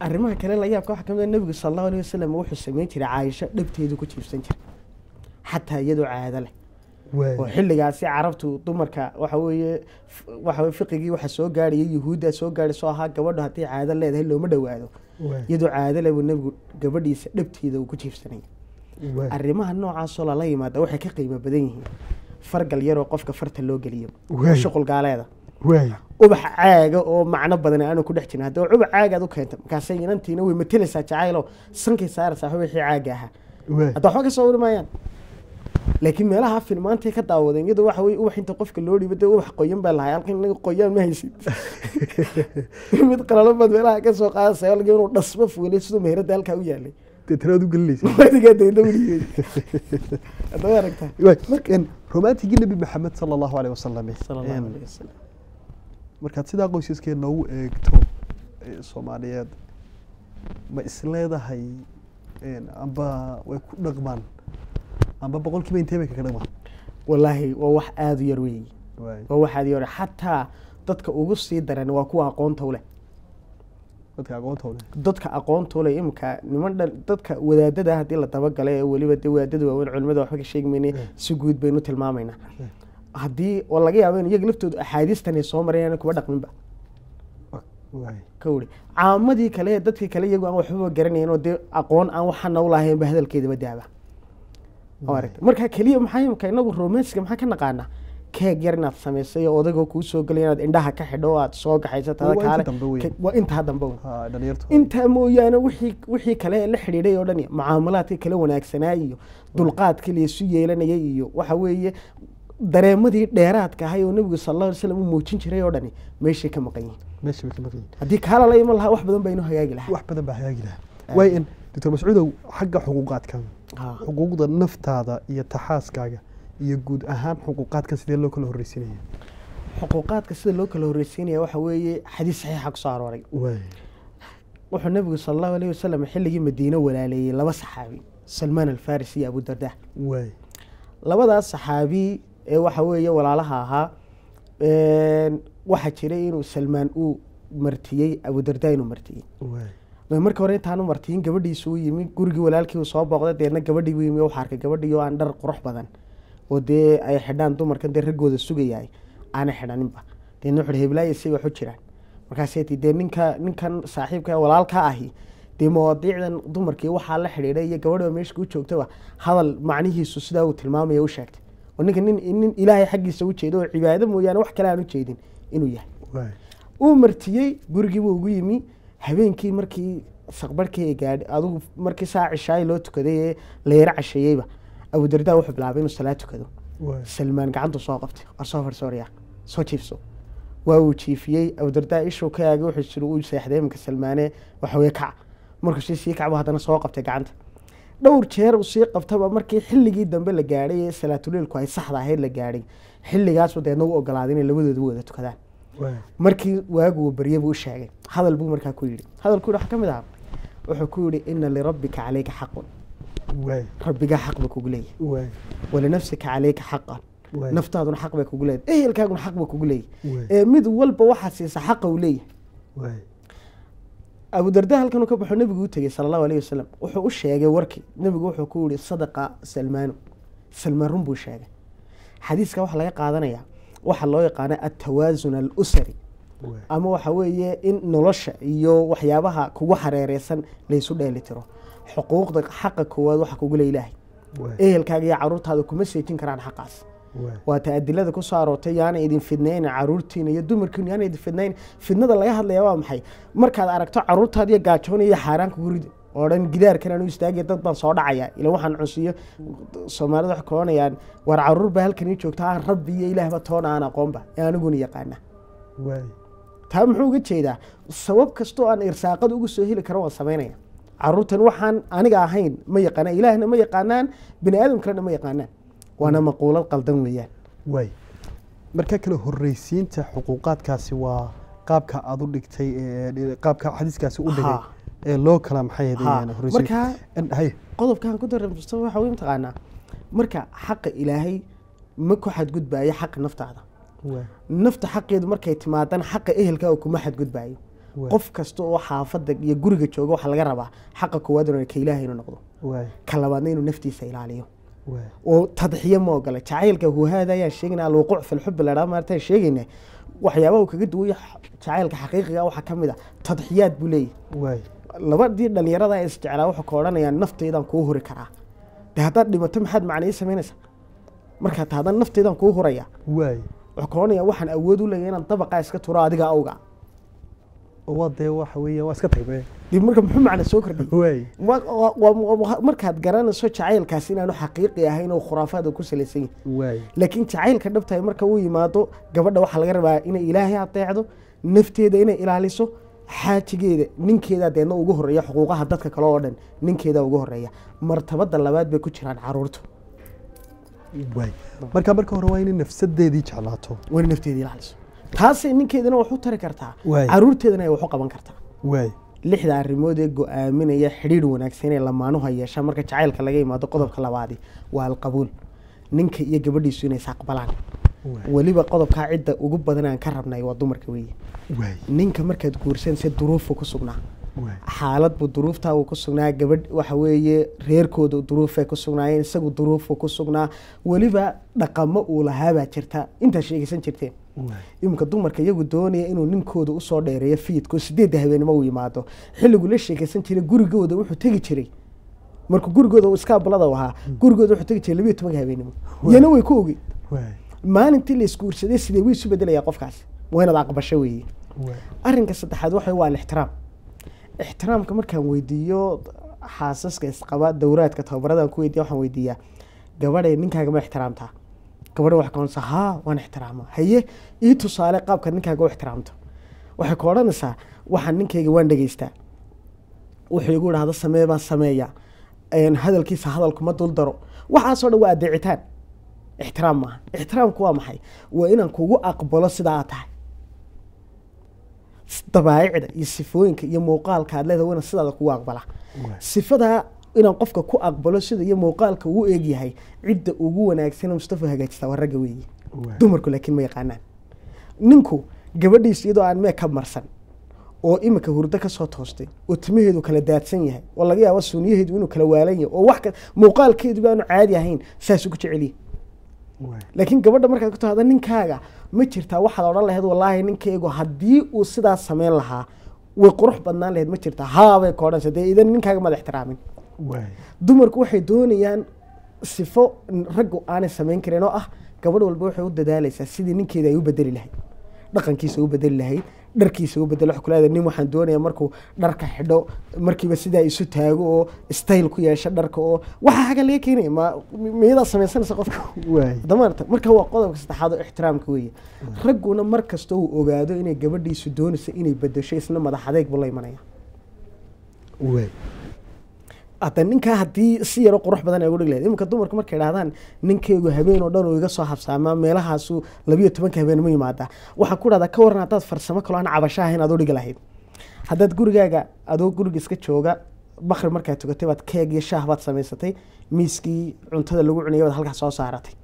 arrimaha kale la yaabka waxaa ka mid a ah nabigu sala allahu alay wasalam wuxuu samayn jiray caaisho dhabteedu ku jiibsan jiray xataa iyadoo caado leh oo xilligaasi carabtu dumarka waxa weeye waxa weye fiqigii waxa soo gaarhaya yahuudda soo gaarhay soo ahaa gabadho haddii caado leedahay looma dhowaado iyadoo caado leh buu nebigu gabadhiisa dhabteeda uu ku jiibsanaya arrimaha noocaasoo lala yimaada waxay ka qiimo badan yihiin fargal yaroo qofka farta loo geliyo shuqul gaaleeda ubax caaga oo macno badan aanu ku dhex jirin haddaba ubax caagaad u keenta markaasay inantiina way matelaysaa jacaylo sankay saaraysaa wixii caaga ahaa hadda waxba ka soo uri maayaan laakiin meelaha filmaantay ka daawadeen iyadoo waxa weye ubax inta qofka loo dhiibo dee ubax qoyan baa lahay halka inaga qoyaan ma haysid mid qalalan baad meelaha ka soo qaadasay halka inuu dhasmo fuulay siduu meheradda halkaa u yaalay romantigii nabi maxamed sala allahu aleyh wasalam markaad sidaa qoysaskeed noogu eegto soomaaliyeed ma isleedahay amba way ku dhaqmaan amba boqolkiiba intee bay kaga dhaqmaan wallaahi waa wax aada u yar wey waa wax aada u yar xataa dadka ugu sii daran waa kuwa aqoonta u leh dadka aqoonta u leh dadka iminka niman dhan dadka wadaadada hadii la dabagalay ee weliba dee wadaadada waaweyn culimada waxba ka sheegi si guud baynu tilmaamaynaa haddii oo laga yaaba in iyaga laftoodu axaadiistan soo mareen kuwa dhaqminba kawri caamadii kale dadkii kale iyagu aan waxbaba garanayn oo dee aqoon aan waxana u lahaynba hadalkeedaba daaba aragta marka keliya maxaa inagu romanska maxaa ka naqaanaa keeg yar inaad samaysay oo odagoo kuu soo gelay inaad indhaha ka xidho oo aad soo gaxaysatada kaale intaa dambe wey intaa mooyaane wixii wixii kale la xidhiidhay oo dhan iyo kale wanaagsanaa iyo dulqaadka laysu yeelanaya iyo waxa weeye dareemadii dheeraadka ahay oo nabigu sal alla slam u muujin jiray oo dhani meeshay ka maqan yihin meeshay ka maqan yihin haddii kaala iman lahaa wax badan baa inuu hagaagi lahaa wax badan baa hagaagi lahaa waayo in doctor mascuudow xagga xuquuqaadkan xuquuqda naftaada iyo taxaaskaaga iyo guud ahaan xuquuqaadkan sidee loo kala horreysiinaya xuquuqaadka sida loo kala horreysiinaya waxa weeye xadiis saxiixa kusoo arooray wuxuu nabigu sal allahu alayh wasalam xilligii madiine walaaleeyey laba saxaabi salmaan alfarisi iyo abu darda labadaas saxaabi ee waxa weeye walaalaha ahaa waxa jiray inuu salmaan uu martiyey abudarda inuu martiyey marka hore intaanu martiyin gabadhiisu u yimi gurigii walaalkii uu soo booqday deedna gabadhii u yimi waxaa arkay gabadhii oo aan dhar qurux badan oo dee ay xidhaan dumarkan dee raggooda sugayahay aana xidhaninba deedna wuxuuhi heblaaya isay wax jiraan markaasay tii dee ninka ninkan saaxiibka walaalka ahi dee mawaadiicdan dumarkii waxaa la xidhiidhay iyo gabadhiba meesha ku joogtaba hadal macnihiisu sidaa uu tilmaamaya u sheegtay oo ninka nin ilaahay xaggiisa ujeeda oo cibaado mooyaane wax kale aan ujeedin inuu yahay uu martiyey gurigii buu ugu yimi habeenkii markii saqbarhkii gaadhi adugu markii saa cishaay loo tukaday ee layaro casheeyeyba abudardaa wuxuu bilaabay inuu salaa tukado salmaan gacantu soo qabtay soo farsoorya soo jiifso waa uu jiifiyey abudardaa ishuu ka aagay wuxuu jiri uu seexday imanka salmaane waxaweye kac markuusii sii kacbu haddana soo qabtay gacanta dhowr jeer u sii qabtaba markii xilligii dambe la gaadhay ee salaatuleilku ay saxda ahayd la gaadhay xilligaasu deedna u ogolaaday inay labadooda u wada tukadaan markii waaguwa barye buu u sheegay hadal buu markaa ku yidhi hadalku yidhi waxaa ka mid ahaa wuxuu ku yidhi ina lirabbika calayka xaqun rabbigaa xaq ba kugu leeyahay walinafsika calayka xaqan naftaaduna xaq bay kugu leeyahay ehelkaaguna xaq ba kugu leeyahay ee mid walba waxaa siisa xaqa uu leeyahay abudarda halkanu ka baxo nabigu u tegey sala allahu aleyh wasalam wuxuu u sheegay warkii nabigu wuxuu ku yidhi sadaqa salmaanu salmaan run buu sheegay xadiiska waxaa laga qaadanayaa waxaa loo yaqaana atawaazun alusari ama waxa weeye in nolosha iyo waxyaabaha kugu hareereysan laysu dheelitiro xuquuqda xaqa koowaad waxa kugula ilaahay ehelkaaga iyo caruurtaada kuma seejin karaan xaqaas waata adilada kusoo aroortay yaana idin fidnayn caruurtiina iyo dumarkiinu yaana idin fidnayn fidnada laga hadlaya waa maxay markaad aragto caruurtaad iyo gaajoona iyo xaaraanka gurid oo dhan gidaarkan aan u istaagaya dad baan soo dhacaya ila waxaan cunsiyo soomaalida wax koonayaan war caruur baa halkan ii joogta aan rabbi iyo ilaahba toona aan aqoonba ee aniguna yaqaana taa muxuu uga jeedaa sabab kastoo aan irsaaqada uga soo heli karo waan samaynaya caruurtan waxaan aniga ahayn ma yaqaanaan ilaahna ma yaqaanaan bini aadamkalena ma yaqaanaan waana maquulad qaldan weeyaan waay markaa kale horreysiinta xuquuqaadkaasi waa qaabka aad u dhigtay qaabka xadiiskaasi u dhigay ee loo kala maxay markaa qodobkan ku dara mustafa waxa wey mataqaanaa marka xaqa ilaahay ma ku xadgudbaayo xaqa naftaada nafta xaqeedu markay timaadana xaqa ehelkaaga kuma xadgudbaayo qof kasta oo xaafada iyo guriga jooga waxaa laga rabaa xaqa koowaad inuu ka ilaahay inuu noqdo ka labaadna inuu naftiisa ilaaliyo oo tadxiyo ma ogola jacaylka huhaada ayaan sheegayna alwuquuc fi lxub ladhaa maartaan sheegayna waxyaaba uu kaga duwaya jacaylka xaqiiqiga waxaa ka mid a ah, tadxiyaad buu leeyahy labadii dhallinyarada isjeclaa wuxuu ka odhanayaa naftaydaan kuu huri karaa de haddaad dhimato maxaad macnaii samaynaysaa markaa ta haddaan naftaydaan kuu huraya wuxuu ka odhanaya waxaan awood u leeya inaan dabaqaa iska turo adiga awga de waxa weya waa iska tagba marka muxuu macna soo kordhi markaad garanayso jacaylkaas inaanu xaqiiqi ahayn oo khuraafaada ku salaysan yahay laakiin jacaylka dhabta marka uu yimaado gabadha waxaa laga rabaa inay ilaahay adeecdo nafteeda inay ilaaliso xaajigeeda ninkeeda deedna ugu horeeya xuquuqaha dadka kale oo dhan ninkeeda ugu horeeya martabada labaad bay ku jiraan caruurta marka marka hore waa inay nafsadeedii jeclaato waa inay nafteedii ilaaliso taasay ninkeedana wax u tari kartaa caruurteedana ay wax u qaban kartaa waay lixda arrimood ee go-aaminaya xidhiidh wanaagsanee inay lamaanuha yeeshaan marka jacaylka laga yimaado qodobka labaadi waa alqabuul ninka iyo gabadhiisu inay isaqbalaan weliba qodobkaa cidda ugu badan aan ka rabnay waa dumarka weeye ninka markaad guursan se duruufu ku sugnaa xaalad xaaladbu duruufta uu ku sugnaa gabadh waxa reerkooda duruufay ku sugnaayeen isagu duruufu ku sugnaa weliba dhaqamo uu lahaabaa jirta intaa sheegeysan jirteen iminka dumarka iyagu doonaya inuu ninkooda usoo dheereeyo fiidko sideedda habeenimo uu yimaado xilligu la sheekeysan jiray gurigooda wuxuu tegi jiray markuu gurigooda iskaabalada u ahaa hmm. gurigooda wuxuu tegi jiray labiiyo tobanka habeenimo iyana way ku ogi maalintii la sidee way isu bedelayaa qofkaas waa aqbasho weeye arrinka saddexaad waxa waa alixtiraam ixtiraamka markaan weydiiyo xaasaska isqaba dowraadka tababarada ku weydiya waxaan weydiiyaa gabadhay ninkaaga ma ixtiraamtaa gabadha waxay koonaysaa haa waan ixtiraama haye ii tusaale qaabka ninkaaga u ixtiraamto waxay ka odhanaysaa waxaan ninkayga waan dhegeystaa wuxuu igu idhahda samee baan sameeya hadalkiisa hadalku ma dul daro waxaasoo dhan waa adeecitaan ixtiraam maaha ixtiraamku waa maxay waa inaan kugu aqbalo sidaa aad tahay dabaa'icda iyo sifooyinka iyo muuqaalka aad leedahay wayna sidaada kugu aqbala sifadaa inaan qofka ku aqbalo sida iyo muuqaalka uu eegyahay cidda ugu wanaagsan mustafa hagaajistaa waa ragga weeye dumarku laakiin ma yaqaanaan ninku gabadhiis iyadoo aan mee ka marsan oo imika hurdo kasoo toostay oo timaheedu kala daadsan yahay oo laga yaabo suuniyaheedu inuu kala waalan yahay oo wa muuqaalkeedu baanu caadi ahayn saasuu ku jeceliye laakiin gabadha markaad ku tahda ninkaaga ma jirtaa waxaad odhan lahayd wallaahi ninkaygu haddii uu sidaas sameyn lahaa way qurux badnaan lahayd ma jirtaa haabay ka odhansa dee idan ninkaaga maad ixtiraamin dumarku waxay doonayaan sifo raggu aanay samayn karin oo ah gabadh walba waxay u dadaalaysaa sidii ninkeeda ay u bedeli lahayd dhaqankiisa u bedeli lahayd dharkiisa u bedelo xukulaada nin waxaan doonaya markuu dharka xidho markiiba sidaa isu taago oo style ku yeesha dharka oo waxaa haga laga keenaya ma miyadaa samaysanaysa qofka damaarta marka waa qodobka saddexaad oo ixtiraamka weeye hmm. ragguna mar kasta uu ogaado inay gabadhiisu doonaysa inay bedesho isna madax adeeg adeegbu la imanaya hade ninkaa haddii si yaro qurux badan ay ugu dhig lahayd iminka dumarka markay idhahdaan ninkeygu habeen dhan oo iga soo habsaamaa meelahaasu labiyo tobanka habeen ma yimaada waxaa ku dhahdaa ka waran haddaad farsamo kaloo aan cabasho ahayn aad u dhigi lahayd haddaad gurigaaga adoo guriga iska jooga bakri markaad tugatay baad keeg iyo shaah baad samaysatay miiskii cuntada lagu cunayay halkaas soo saaratay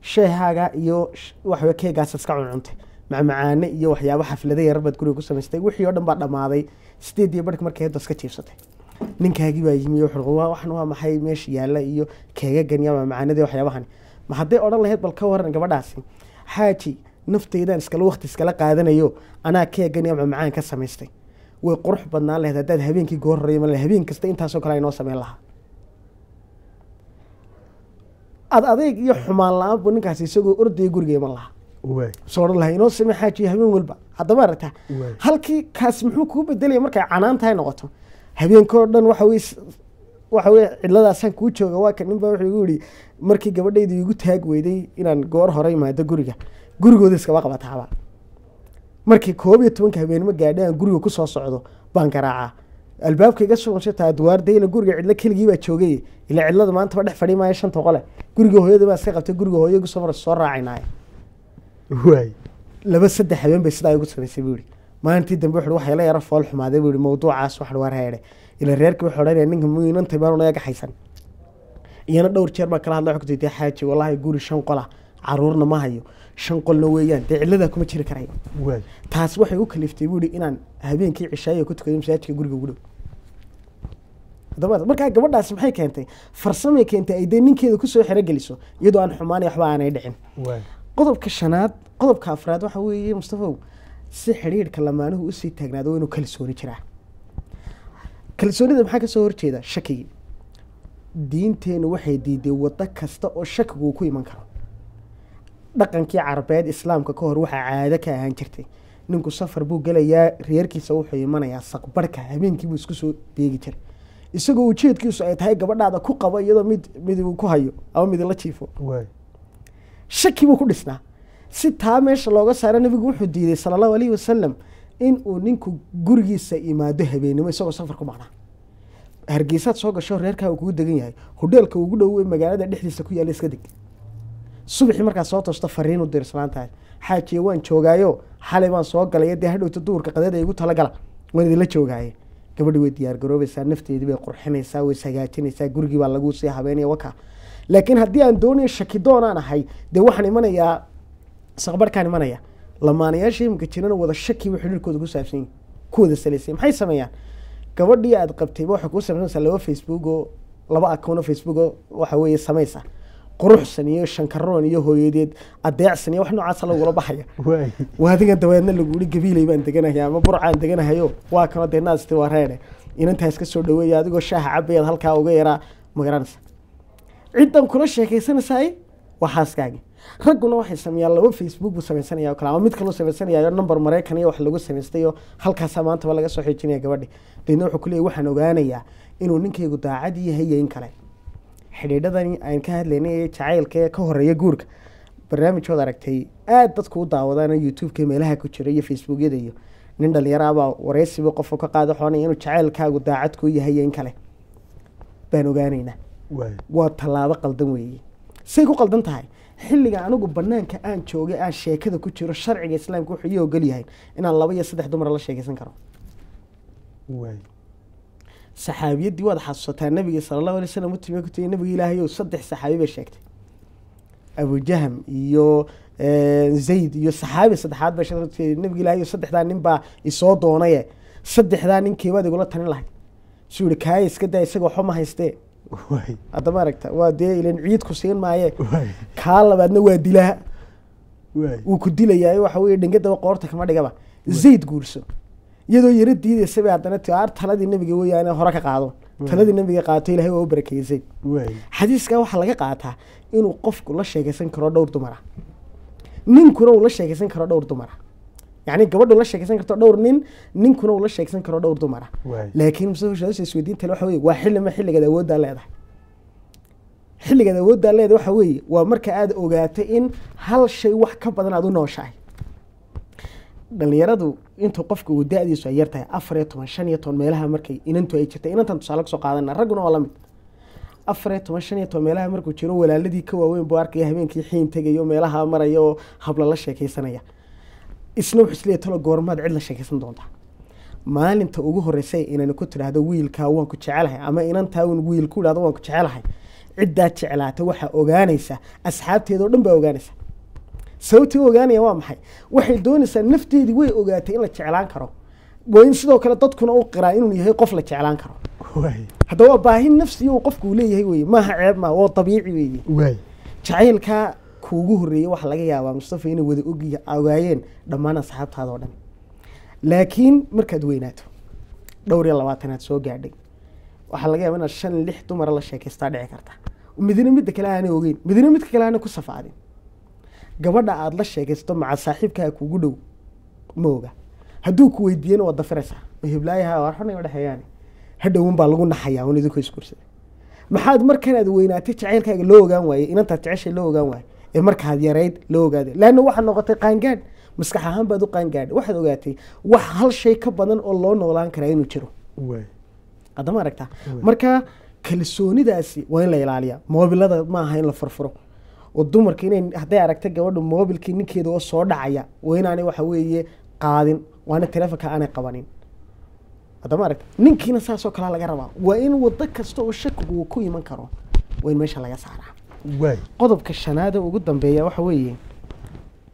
sheehaaga iyo waxawe keegaas iska cuncuntay macmacaane iyo waxyaabo xaflada baad guriga ku samaystay wixii oo dhan baa dhammaaday sideed iyo markay hadda iska jiibsatay ninkaagii baa yimi waxan waa maxay meesha yaalla iyo keegagani ama macaanadii waxyaabahan ma hadday odhan lahayd bal ka waran gabadhaasi xaaji naftaydaan iskala wakti iskala qaadanayo anaa keegani ama macaan ka samaystay way qurux badnaan lahayd haddaad habeenkii goor horay mal habeen kasta intaasoo kale aynoo sameyn lahaa ad adeyg iyo xumaan la-aanbu ninkaasi isagoo ordaya guriga iman lahaa soo odhan lahaa inoo samee xaaji habeen walba haddaba aragtaa halkii kaas muxuu kuu bedelaya markay canaan tahay noqoto habeenkao dhan waxawey waxa wey cidladaasaan kuu jooga waa kan ninbaa wuxuu igu yihi markii gabadhayda igu taag weyday inaan goor hore imaado guriga gurigooda iskaba qabataaba markii koob iyo tobanka habeenimo gaadhay aan guriga kusoo socdo baan garaacaa albaabka iga sugansha taa duwaarda guriga cidlo keligii baa joogay ila cidlada maantaba dhex fadhi maayo shanta qole guriga hooyada baa iska qabtay guriga hooyo igu soo mara soo raacaynaayo laba saddex habeen bay sidaa igu samaysay buu yihi maalintii dambe wuxu waxay la fool xumaaday buu yihi mawduucaas wax war ila reerkii wuxuu odhanaya ninka muinantay baanu naga gaxaysan iyana dhowr jeer baa kala hadla waxku tidhi xaaji wallaahi guri shan qol caruurna ma hayo shan qolna weeyaan dee cilladaa kuma jiri karayo taas waxay u kaliftay buu yihi inaan habeenkii cishaayo ku tukado masaajidka guriga ugu dhow markaa gabadhaas maxay keentay farsamay keentay ay dee ninkeeda kusoo xerogeliso iyadoo aan xumaanay waxba aanay dhicin qodobka shanaad qodobka afraad waxa weeye mustafaw si xidhiirhka lamaanuhu usii taagnaado waa inuu kalsooni jiraa kalsoonida maxaa kasoo horjeeda shakigii diinteenu waxay diiday wado kasta oo shakigu uu ku iman karo dhaqankii carabeed islaamka ka hor waxaa caado ka ahaan jirtay ninku safar buu gelayaa reerkiisa wuxuu imanayaa saqbarka habeenkii buu iskusoo beegi jiray isagoo ujeedkiisu ay tahay gabadhaada ku qabo iyadoo mid mid uu ku hayo ama mid la jiifo shaki buu ku dhisnaa si taa meesha looga saaro nabigu wuxuu diiday sala allahu alayhi wasalam inuu ninku gurigiisa imaado habeenimo isagoo safar ku maqnaa hargeysaad soo gasho reerkaa kugu degan yahay hodheelka ugu dhow magaalada dhexdiisa ku yaalla iska deg subaxii markaad soo toosto fariin u diirsanaan tahay xaajiye waan joogaayo xalay baan soo galay dee hadhowta duurka qadada igu talagala waan idinla joogaaye gabadhi way diyaargaroobaysaa nafteedii bay qurxinaysaa way sagaajinaysaa gurigii baa laguu sii habeenaya waka laakiin haddii aan doonayo shaki ahay dee waxaan imanayaa saqbar kaan imanaya lamaanayaasha iminka jirana wada shaki wa xiriirkooda ku saabsan ku wada salaysay maxay sameeyaan gabadhii aad qabtayba waxaa kuu samaysanaysaa laba facebook oo laba account oo facebook oo waxa weeye samaysa quruxsan iyo shankaroon iyo hooyadeed adeecsan iyo wax noocaasa lagula baxaya waadigan daweedna laguuhi gabiilay baan deganahay ama burcaan deganahayo waa kanoo dee waa reere inantaa iska soo dhaweeya adigoo shaaha cabayaad halkaa uga yaraa ma garanaysa ciddan kula sheekaysanaysaay waa ragguna waxay sameeyaan laba facebook buu samaysanaya o kale ama mid kaloo samaysanayayo number maraykan iyo wax lagu samaystayo halkaasa maantaba laga soo xiijinaya gabadhi deedna wuxuu ku waxaan ogaanayaa inuu ninkaygu daacad yahay iyo in kale xidhiidhadani aan ka hadlaynay ee jacaylka ka horeeya guurka barnaamijkood aragtay aada dadku u daawadaan youtube-ka meelaha ku jira iyo facebookyada iyo nin dhalinyaraabaa ah waraysiba qofka ka qaada xoonaya inuu jacaylkaagu daacad ku yahay iyo kale baan ogaaneynaa waa tallaabo qaldan weeye say ku qaldan tahay xilliga anigu banaanka aan joogay aan sheekada ku jiro sharciga islaamka wuxuu ii ogol yahay inaan laba iyo saddex dumar la sheekaysan karo saxaabiyadii waad xasuusataa nabiga sala allahu alay slam utimiya ku tegay nabiga ilaahayow saddex saxaabi bay sheegtay abujaham iyo eh, zayd iyo saxaabi saddexaad bay sheegtay nabiga ilaahayow saddexdaa nin baa isoo doonaye saddexdaa ninkeebaad igula talin lahay suu yihi kaaya iska daa isagoo xoma haystee hadda ma aragta waa dee ilan ciid ku siin maaye kaa labaadna waa dilaa wuu ku dilayaa waxa weye dhangadaba qoorta kama dhigaba zayd guurso iyadoo yaro diidaysa bay haddana tiaar taladii nabiga weyaa hore ka qaado taladii nabiga qaato ilahay waa u barakeysay xadiiskaa waxaa laga qaataa inuu qofku la sheekaysan karo dhowr dumara ninkuna uu la sheekaysan karo dhowr dumara yani gabadha ula sheekeysan karto dhowr nin ninkuna ula sheegsan karo dhowr dumara laakiin muse waa wey waa xilima xilligaad awooddaa leedahay xilligaad awooddaa leedahay waxa weeye waa marka aada ogaatay in hal shay wax ka badan aada u nooshahay dhalinyaradu intuu qofka uu da-diisu ay yartahay afar iyo toban shan iyo toban meelaha markay inantu ay jirtay inantan tusaale kasoo qaadana ragguna waa lamid afar iyo toban shan iyo toban meelaha markuu jiro walaaladii ka waaweyn buu arkaya habeenkii xiin tegayo meelaha maraya habla la sheekeysanaya isna wuxuu isleeyahay talo goormaad cid la sheekaysan doontaa maalinta ugu horreysay inayna ku tidhaahdo wiilkaa waan ku jecelahay ama inantaa wiil ku idhahdo waan ku jecelahay ciddaa jeclaata waxaa ogaanaysa asxaabteeda oo dhan baa ogaanaysa sababtii ogaanaya waa maxay waxay doonaysaa nafteedii way ogaatay in la jeclaan karo waa sidoo kale dadkuna u qiraa inuu yahay qof la jeclaan karo hadda waa baahi nafsiya uu qofku leeyahay weye maaha ceeb maa waa dabiici weeye jacaylkaa kuugu horeeyay waxa laga yaabaa mustafa inay wada ogiy ogaayeen dhammaan asxaabtaada oo dhan laakiin markaad weynaato dhowr iyo labaatanaad soo gaadhay waxaa laga yaaba inaad shan lix dumara la sheekaystaa dhici karta midna midda kale aanay ogeyn midna midka kale aanay ku safaadin gabadha aada la sheekaysto maca saaxiibkaa ah kuugu dhow ma oga hadduu ku weydiiyana waad dafiraysaa mahiblaayaha waxana dhexeeyaan hadhowan baa lagu naxayaa un idinkoo isguursaday maxaad markanaad weynaatay jaceylkaaga loo ogaan waayey inantaad jeceshay loo ogaan waaye ee markaad yarayd la ogaada laanna waxaa noqotay qaangaadh maskax ahaan baad u qaangaadha waxaad ogaatay wax hal shay ka badan oo loo noolaan karaa inuu jiro adama aragta marka kalsoonidaasi waa in la ilaaliyaa moobilada maaha in la furfuro oo dumarka ina hadday aragta gabadha moobilkii ninkeeda oo soo dhacaya waa inaanay waxa weeye qaadin waana telefonka aanay qabanin adama aragta ninkiina saasoo kalea laga rabaa waa in wado kasta oo shakigu uu ku iman karo waa in meesha laga saaraa qodobka shanaada ugu dambeeya waxa weeye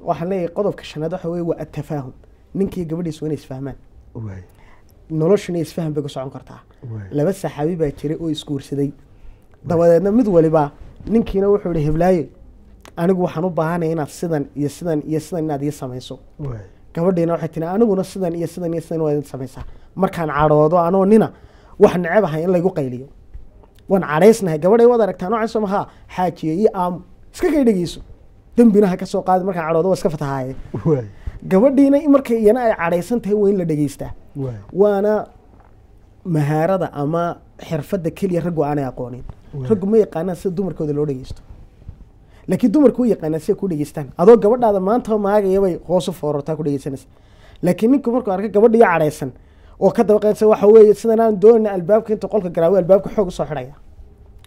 waxaan leeyahay qodobka shanaad waxa weye waa atafaahum ninkiiyo gabadhiisu inay isfahmaan noloshu inay isfaham bay ku socon kartaa laba saxaabi baa jiray oo isguursaday dabadeedna mid waliba ninkiina wuxuu ihi heblaaye anigu waxaan u baahanaya inaad sidan iyo sidan iyo sidan inaad ii samayso gabadhiina waxay tiri aniguna sidan iyo sidan iyo sidan waa idin samaysaa markaan cadhoodo anoo nina wax neceb ahay in laygu qayliyo waan cadhaysnahay gabadhay waad aragtaa noocaas maha xaajiye iyo aamo iska kay dhegeyso dembina ha ka soo qaadi markaan cadhoodo waa iska fatahaaye gabadhiina marka iyana ay cadhaysan tahay waa in la dhegeystaa waana mahaarada ama xirfadda keliya raggu aanay aqoonin raggu ma yaqaanaan sida dumarkooda loo dhegeysto laakiin dumarku u yaqaanaan siday ku dhegeystaan adoo gabadhaada maantaba maagayabay hoosu foorortaa ku dhegeysanaysa laakiin ninku markuu arka gabadhiyo cadhaysan oo ka dabaqeysa waxa weeye sidan aan albaabka inta qolka garaawe albaabka xoog usoo xidhaya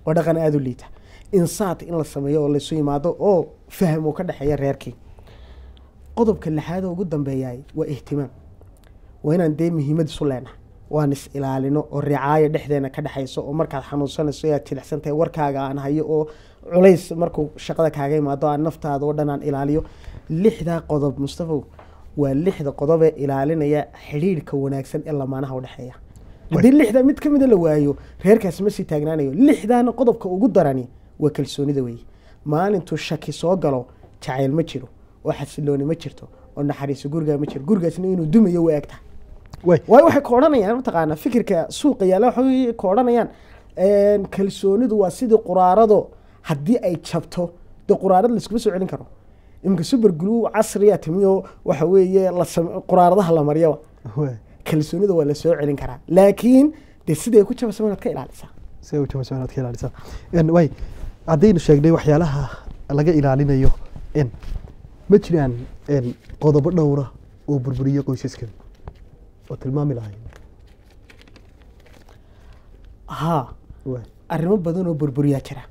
oo dhaqan aada u liita insaat in la sameeyo oo laysu yimaado oo faham uu ka dhexeeya reerkii qodobka lixaada ugu dambeeyaay waa ihtimaam waa inaan dee muhiimadiisu leenahay waan is ilaalino oo ricaayo dhexdeena ka dhexayso oo markaad xanuunsanayso aad jilicsan warkaaga aan hayo oo culays markuu shaqada kaaga imaado aan naftaada oo dhan aan ilaaliyo lixdaa qodob mustafaw waa lixda qodobee ilaalinaya xidhiirhka wanaagsan ee lamaanaha udhexeeya haddii lixda mid ka mida ah la waayo reerkaasi ma sii taagnaanayo lixdaana qodobka ugu darani waa kalsoonida weeye maalintuu shaki soo galo jacayl ma jiro oo xasilooni ma jirto oo naxariiso gurigaa ma jiro gurigaasna inuu dumayo way agtahay waayo waxay ka odhanayaan mataqaanaa fikirka suuqa yaala waxay ka odhanayaan kalsoonidu waa sidii quraarado haddii ay jabto dee quraarad layskuma soo celin karo imika suber glue casriya ah, timiyo waxa weeye quraaradaha la maryaba kalsoonida waa lasoo celin karaa laakiin de siday ku jabasama inaad ka ilaalisaa way haddaynu sheegnay waxyaalaha laga ilaalinayo n ma jiraan qodobo dhowra oo burburiya qoysaskan oo tilmaami lahay ha arrimo badan oo burburiyaa jira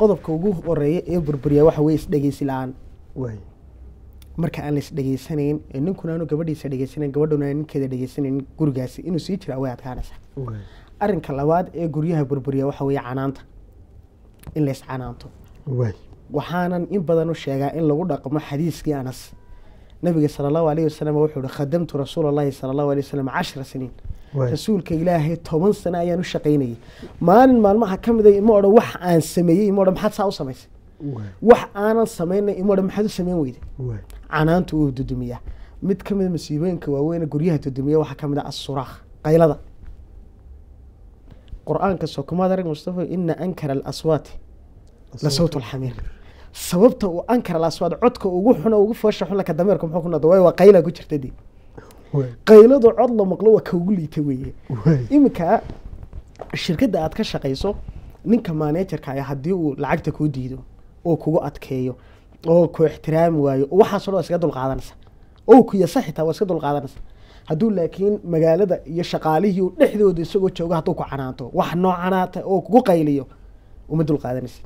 qodobka ugu horeeya ee burburiya waxa weye isdhegeysi la-aan waay marka aan lais dhegeysanayn ninkunaanu gabadhiisa dhegeysanayn gabadhuna ninkeeda dhegeysanaynin gurigaasi inuu sii jira way adkaanaysa arinka labaad ee guryaha burburiya waxa weeye canaanta in lays canaanto waxaanan in badan u sheegaa in lagu dhaqmo xadiiskii anas nabiga sala allahu alayhi wasalam wuxuu hi khadamtu rasuul allahi sala allahu alay wasalam cashra siniin rasuulka ilaahay toban sano ayaan u shaqaynayay maalin maalmaha ka mida ah, ima odhan wax aan sameeyey ima odhan maxaad saa u samaysay wax aanan samaynay imodha maxaad u samayn weyda canaantu wuu dudumiyaa mid ka mida masiibooyinka waaweyn guryaha dudumiya waxaa ka mid asuraakh ah qaylada qur-aanka soo mustafa ina ankara alaswaati la sawt alxamiir sababta uu ankara alaswaad codka ugu xuno ugu foosha xun laka dameerka muxuu ku noqdo waayo waa qayla ku jirta dee qayladu cod la maqlo waa kaugu liita weeye iminka shirkadda aad ka shaqayso ninka maaneejarka ayaa ah haddii uu lacagta kuu diido oo kugu adkeeyo oo ku ixtiraami waayo waxaasoo dhan waa iskaga dulqaadanaysa oo ku xitaa waa iska dulqaadanaysa hadduu laakiin magaalada iyo shaqaalihii dhexdooda isagoo jooga hadduu ku canaanto wax noocanaata oo kugu qayliyo uma dulqaadanaysa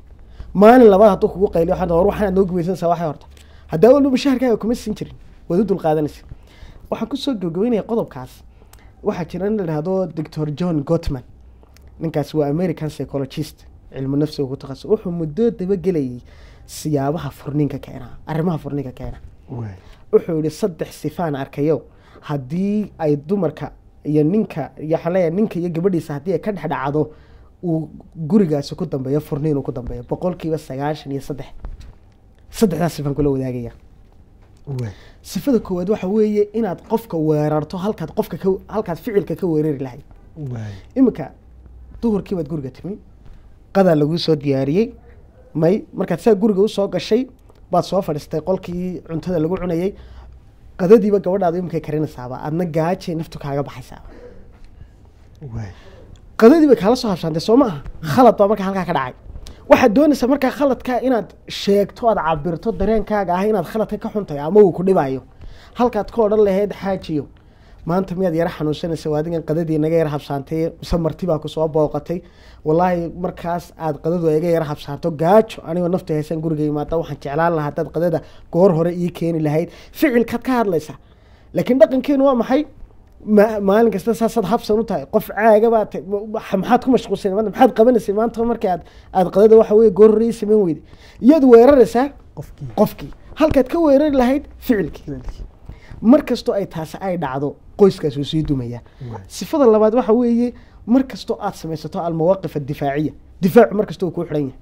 maalin labaad hadduu kugu qayliyo waa war noo gumaysanaysaa waxay horta haddaa walba shaharkaaga kuma siin jirin waad u dulqaadanaysa waxaan kusoo gabgabeynaya qodobkaas waxaa jira in la idhaahdo doctor john gotman ninkaas waa american psychologist cilmu nafsiga ku taqasus wuxuu muddo dabagelayay siyaabaha furniinka keena arrimaha furniinka keena wuxuu yihi saddex sifaan arkayo haddii ay dumarka iyo ninka yleya ninka iyo gabadhiisa haddii ay ka dhexdhacdo uu gurigaasi ku dambeeyo furniin uu ku dambeeyo boqolkiiba sagaashan iyo saddex saddexdaas sifaan kula wadaagaya sifada koowaad waxa weeye inaad qofka weerarto halkaad qofka halkaad ficilka ka weerari lahayd iminka duhurkii baad guriga timi qadaa lagu soo diyaariyey may markaad saa guriga usoo gashay baad soo fadhiistay qolkii cuntada lagu cunayey qadadiiba gabadhaada imikay karinaysaaba aadna gaajay naftu kaaga baxaysaaba qadadii bay kaala soo habshaantay soo ma aha khalad baa markaa halkaa ka dhacay waxaad doonaysaa markaa khaladka inaad sheegto aad cabirto dareenkaaga ah inaad khaladka ka xuntay ama uu ku dhibaayo halkaad ka odhan lahayd xaajiyo maanta miyaad yara xanuunsanaysa adigan qadadii naga yara habsaantay mise martibaa kusoo booqatay walaahi markaas aad qadadu iga yara habsaanto gaajo anigoo nafta haysan guriga imaada waxaan jeclaan lahaa hadaad qadada goor hore ii keeni lahayd ficilkaad ka hadlaysaa laakiin dhaqankeenu waa maxay maalin kasta saasaad habsan u tahay qof caaga baa maxaad ku mashquulsan maxaad qabanaysay maanta marka aad aada qadada waxa weye goor hore ii samayn weyday iyaad weeraraysaa qofkii halkaad ka weerari lahayd ficilkii mar ay taasi ay dhacdo qoyskaas sii dumaya sifada labaad waxa weeye mar kastoo aad samaysato almawaaqif adifaaciya difaacu markasto kasta uu kuu xiran yahay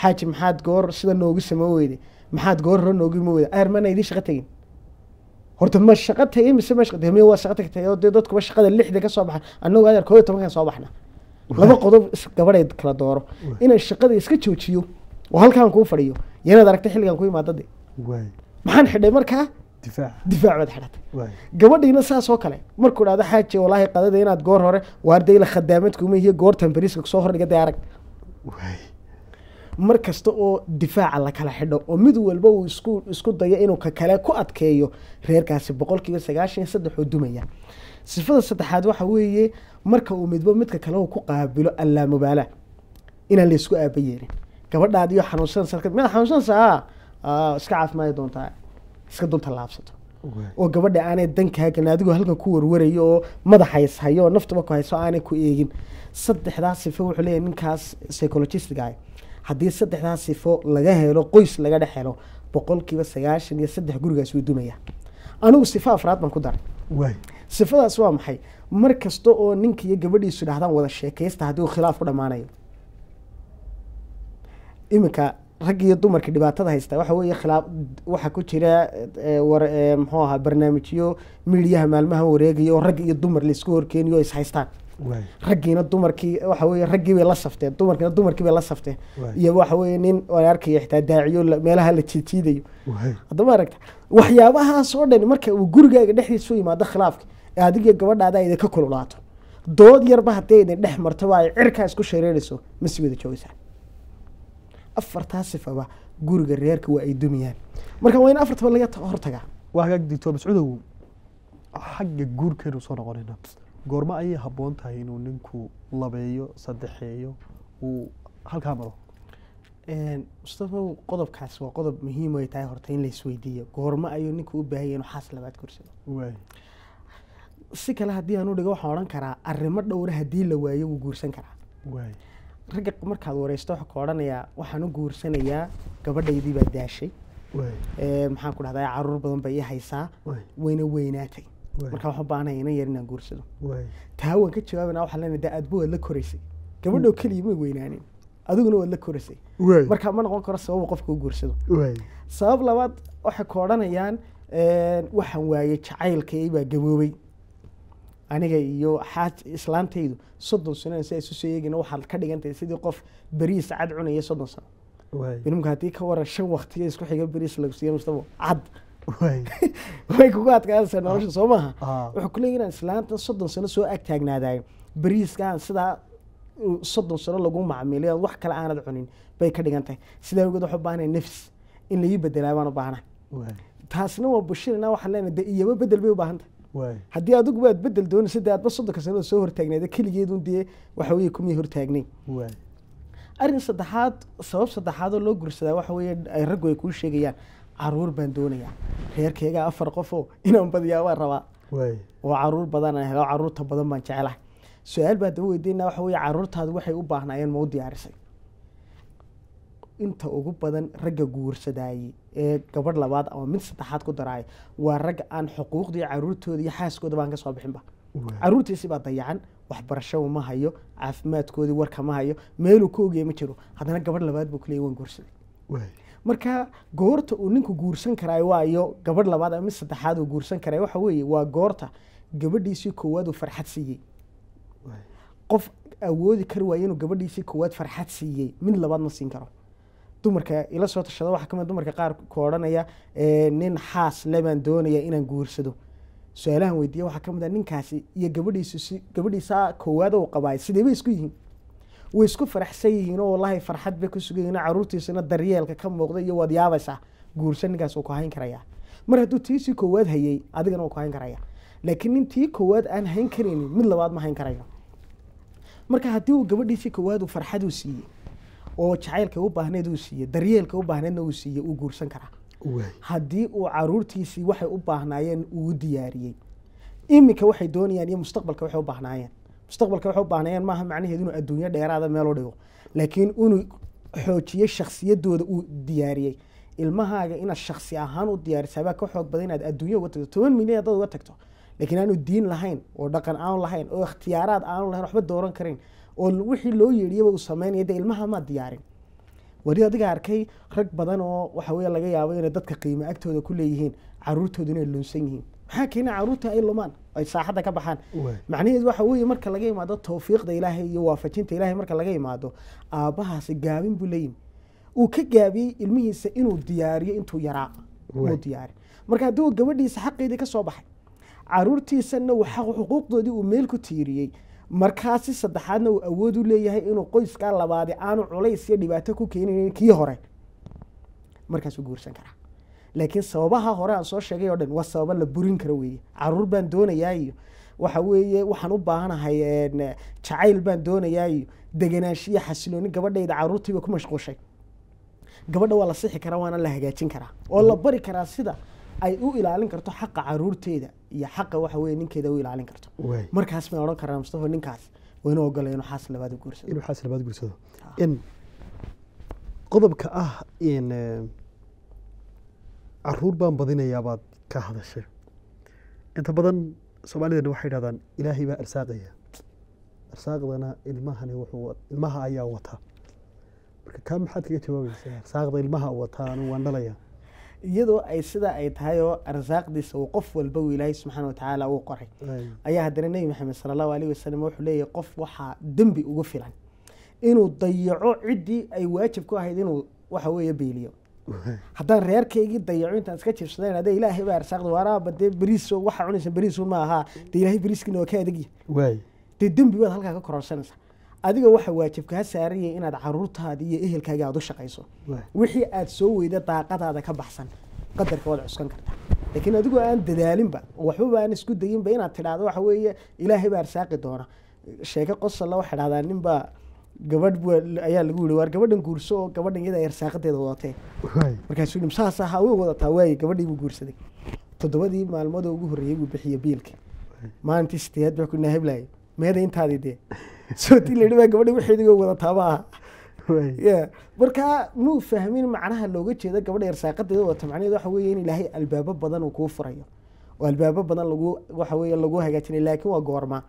xaaji maxaad goor sida noogu samayn weyday maxaad goor hore noogima weyday aarmana idin shaqa tegin horta ma shaqa tegay mise ma shaqa tegay waa shaqa tagtay dee dadkuba shaqada lixda ka soo baxa annagu adeer koob iyo soo baxna laba qodob gabadheed kala dooro inaan shaqada iska joojiyo oo halkaan kuu fadhiyo yanaad aragtay xilligan ku imaadade maxaan xidhay markaa difaac baad xidhatay gabadhiina saasoo kale markuu dhahdo xaaji walaahi qadada inaad goor hore waardayla khadaamadkuma iyo goortan bariiska soo hordhiga dee arag mar kasta oo difaaca lakala xidho oo mid walba uu isku isku dayo inuu kakale ku adkeeyo reerkaasi boqol kiiba sagaashan iyo saddex oo dumaya sifada saddexaad waxa weeye marka uu midba midka kale ku qaabilo allaamubaala inaan laysku aabayeelin gabadhaadiyo xanuunsan salkad miyaad xanuunsansaa iska caafimaadi doontaa iska dunta laabsato oo gabadha aanay dankaagan adigoo halkan ku warwarayo oo madaxays hayo oo naftaba ku hayso aanay ku eegin saddexdaa sifo wuxuu leeyahy ninkaas psychologistiga haddii saddexdaa sifo laga helo qoys laga dhex helo boqolkiiba sagaashan iyo saddex gurigaas wuu dumaya anigu sifo afraad baan ku daray sifadaas waa maxay mar kasta oo ninka iyo gabadhiisu dhahdaan wada sheekeysta haddii uu khilaaf ku dhammaanayo iminka rag iyo dumarka dhibaatada haysta waxa weeye khilaaf waxaa ku jira e, war e, muxuu ahaa barnaamijyo miidiyaha maalmaha wareegaya oo rag iyo dumar laisku horkeeniyo ishaystaan raggiina dumarkii waxa weye raggii bay la safteen dumarkiina dumarkii bay la safteen iyo waxa weye nin aan arkaya xitaa daaciyo meelaha la jiijiidayo hadda ma aragta waxyaabahaas oo dhan marka uu gurigaaga dhexdiisu yimaado khilaafka adigiyo gabadhaada ayda ka kululaato dood yarba haddaydan dhex marto ba ay cirkaa isku shareerayso ma sii wada joogaysaa afartaa sifaba guriga reerka waa ay dumiyaan marka waa in afartaba laga hortagaa waa dictor mascuudow xagga guurkeenu soo noqonayna goorma ayay haboon tahay inuu ninku labeeyo saddexeeyo uu halkaa maro mustafow qodobkaas waa qodob muhiim ay tahay horta in laisweydiiyo goorma ayuu ninka u baahanya inuu xaas labaad guursado si kale haddii aan u dhigo waxaan odhan karaa arrimo dhowra haddii la waayo wuu guursan karaa ragga markaad wareysto waxaa ka odhanayaa waxaan u guursanayaa gabadhaydii baa daashay maxaan ku dhahdaa caruur badan bay i haysaa wayna weynaatay markaa wax u baahanaya yar inaan guursado taa waan ka jawaabana waxaa leenahay da aadba waad la koraysay gabadho mm. keliya may weynaanin adiguna waad la koraysay marka ma noqon karo sababa qofka u guursado sabab labaad waxay ka odhanayaan waxaan waaye jacaylkaybaa gaboobay aniga iyo xaaj islaantaydu soddon sano si isu soo waxaad ka dhigantahay sidii qof beriis cad cunaya soddon sano imka haddii ka waran shan waktiyo isku xiga beriis lagu siiya mustabo cad way kugu adkaanaysaa nolosha ah. soo maaha ah. wuxuu kuleeyahy inaan islaantan soddon sano soo ag taagnaadayo beriiskaan sidaa soddon sano lagu macmiilay wax kale aanad cunin bay ka dhigan tahay sidaa awgeed waxu baahanaya nafs in laii bedelaa baan u baahnaa taasna waa bulshadana waxaan leenahay de iyaba bedel bay u baahan tahay haddii adugu aad bedel doonaysa dee aadba soddonka sanadood soo hortaagnayd keligeedun dee waxa weye hortaagnay arrin saddexaad sabab saddexaadoo loo gursadaa waxa ay raggu ay kuu sheegayaan caruur baan doonayaa reerkeygaa afar qofoo inaan badiyaa waan rabaa oo caruur badan helo caruurta badan baan jecelahay su-aal baa daba weydiinaa caruurtaadu waxay u baahnaayeen mau diyaarisay inta ugu badan ragga guursadaayey ee gabadh labaad ama mid saddexaad ku daraay waa rag aan xuquuqdii caruurtooda iyo xaaskooda baan kasoo bixinba caruurtiisi baa dayacan waxbarashada ma hayo caafimaadkoodii warka ma hayo meeluu ka ma jiro haddana gabadh labaad buu kuleey waan guursaday marka goorta uu ninku guursan karaayo waayo gabadh labaad ama mid saddexaad uu guursan karayo waxa weeye waa goorta gabadhiisii koowaad uu farxad siiyey qof awoodi kari waayo inuu gabadhiisii koowaad farxad siiyey mid labaad ma siin karo dumarka ila soo tashada waxaa kamid ah, dumarka qaar ku odhanaya eh, nin xaas lebaan doonaya inaan guursado su-aalahan weydiiya waxaa kamid a ah, ninkaasi iyo gabadhiis gabadhiisaa koowaad ou qabaay sidee bay isku yihiin way isku faraxsan yihiin oo wallaahi farxad bay ku sugayihin caruurtiisana daryeelka ka muuqda iyo waad yaabaysaa guursan ninkaas uu ku hayn karayaa mar hadduu tiisii koowaad hayay adigana uu ku hayn karaya laakiin nin tii koowaad aan hayn karaynin mid labaad ma hayn karayo marka haddii uu gabadhiisii koowaad uu farxaduu siiyey oo jacaylka u baahneed uu siiye daryeelka u baahneedna uu siiye uu guursan karaa haddii uu caruurtiisii waxay u baahnaayeen uu diyaariyey iminka waxay doonayaan iyo mustaqbalka waxay u baahnaayeen mustaqbalka waxay u baahnaayeen maaha macnaheedu inuu adduunyo dheeraada meel u dhigo laakiin inuu xoojiyo shaksiyadooda uu diyaariyey ilmahaaga inaad shaksi ahaan u diyaarisa baa ka xoog badan inaad adduunya uga tagto toban milyan haddaad uga tagto laakiin aanu diin lahayn oo dhaqan aanu lahayn oo ikhtiyaaraad aanu lahayn waxba dooran karin oo wixii loo yeedhiyaba uu sameynaya dee ilmaha maa diyaarin weli adiga arkay rag badan oo waxa laga yaabo inay dadka qiimo agtooda ku leeyihiin caruurtooda inay luunsan yihiin maxaa keena caruurta ay lumaan ay saaxadda ka baxaan macnaheedu waxa weeye marka laga imaado tawfiiqda ilaahay iyo waafajinta ilahay marka laga imaado aabbahaasi gaabin buu leeyimi uu ka gaabiyey ilmihiisa inuu diyaariyo intuu yaraa uu diyaari marka haddii gabadhiisa xaqeedii ka soo baxay caruurtiisanna xuquuqdoodii uu meel ku tiiriyey markaasi saddexaadna uu awood u leeyahay inuu qoyskaa labaadi aanu culays iyo dhibaato ku keenayn kii hore markaasuu guursan karaa laakiin sababaha hore aan soo sheegay oo dhan waa sababa la burin karo weeye caruur baan doonayaa iyo waxa weeye waxaan u baahanahay jacayl baan doonayaa iyo degenaansho iyo xasilooni gabadhayda caruurtiiba ku mashquushay gabadha waa la sixi karaa waana la hagaajin karaa oo la bari karaa sida ay u ilaalin karto xaqa caruurteeda iyo xaqa waxa weye ninkeeda u ilaalin karto markaas baan odhan karaa mustafa ninkaas waa inuu ogolay inuu xaas labaad guursado inuu xaas labaad guursado qodobka ah in eh, caruur baan badinayaa baad ka hadashay inta badan soomaalidana waxay dhahdaan ilaahay baa arsaaqaya arsaaqdana ilmahani wuxuu ilmaha ayaa wata marka kaa maxaad kaga jawaabaysaa arsaaqda ilmaha wataan waan dhalayaa iyadoo ay sidaa ay tahay oo arsaaqdiisa uu qof walba uu ilaahay subxaana watacaala uu qoray ayaa haddana nebi maxamed sala allahu alayh wasalam wuxuu leeyahay qof waxaa dembi ugu filan inuu dayaco ciddii ay waajib ku ahayd inuu waxa weeye beeliyo haddaan reerkaygii dayaco intaan iska jibsadeen hadee ilaahay baa arsaaqda waraaba dee beriiso waxa cunaysa beriisun ma ahaa dee ilaahay beriiskiina waa ka adegya dee dembi baad halkaa ka kororsanaysa adiga waxa waajib kaa saaranya inaad caruurtaada iyo ehelkaaga aad u shaqayso wixii aad soo weyda daaqadaada ka baxsan qadarka waad cuskan kartaa laakiin adigoo aan dadaalinba waxbaba aan isku dayinba inaad tidhaahdo waxa weeye ilaahay baa arsaaqi doona sheeke qosalla waxa dhahdaa ninbaa gabadh ayaa lagu yihi waar gabadhan guurso oo gabadhan iyada ay arsaaqadeeda wadatee markaasuu yidhi saas ahaa way wadataa waaye gabadhii buu guursaday toddobadii maalmooda ugu horreeyey buu bixiye biilka maalintii sideeyaad baa ku naa heblaye meeda dee sooti layihi gabadhi waxeediga wadataa markaa muu fahmin macnaha looga jeeda gabadha yarsaaqadeeda wadata macnaheed waxa weye in ilaahay albaabo badan uu kuu furayo oo albaabo badan lagu waxa weye lagu hagaajinay laakiin waa goorma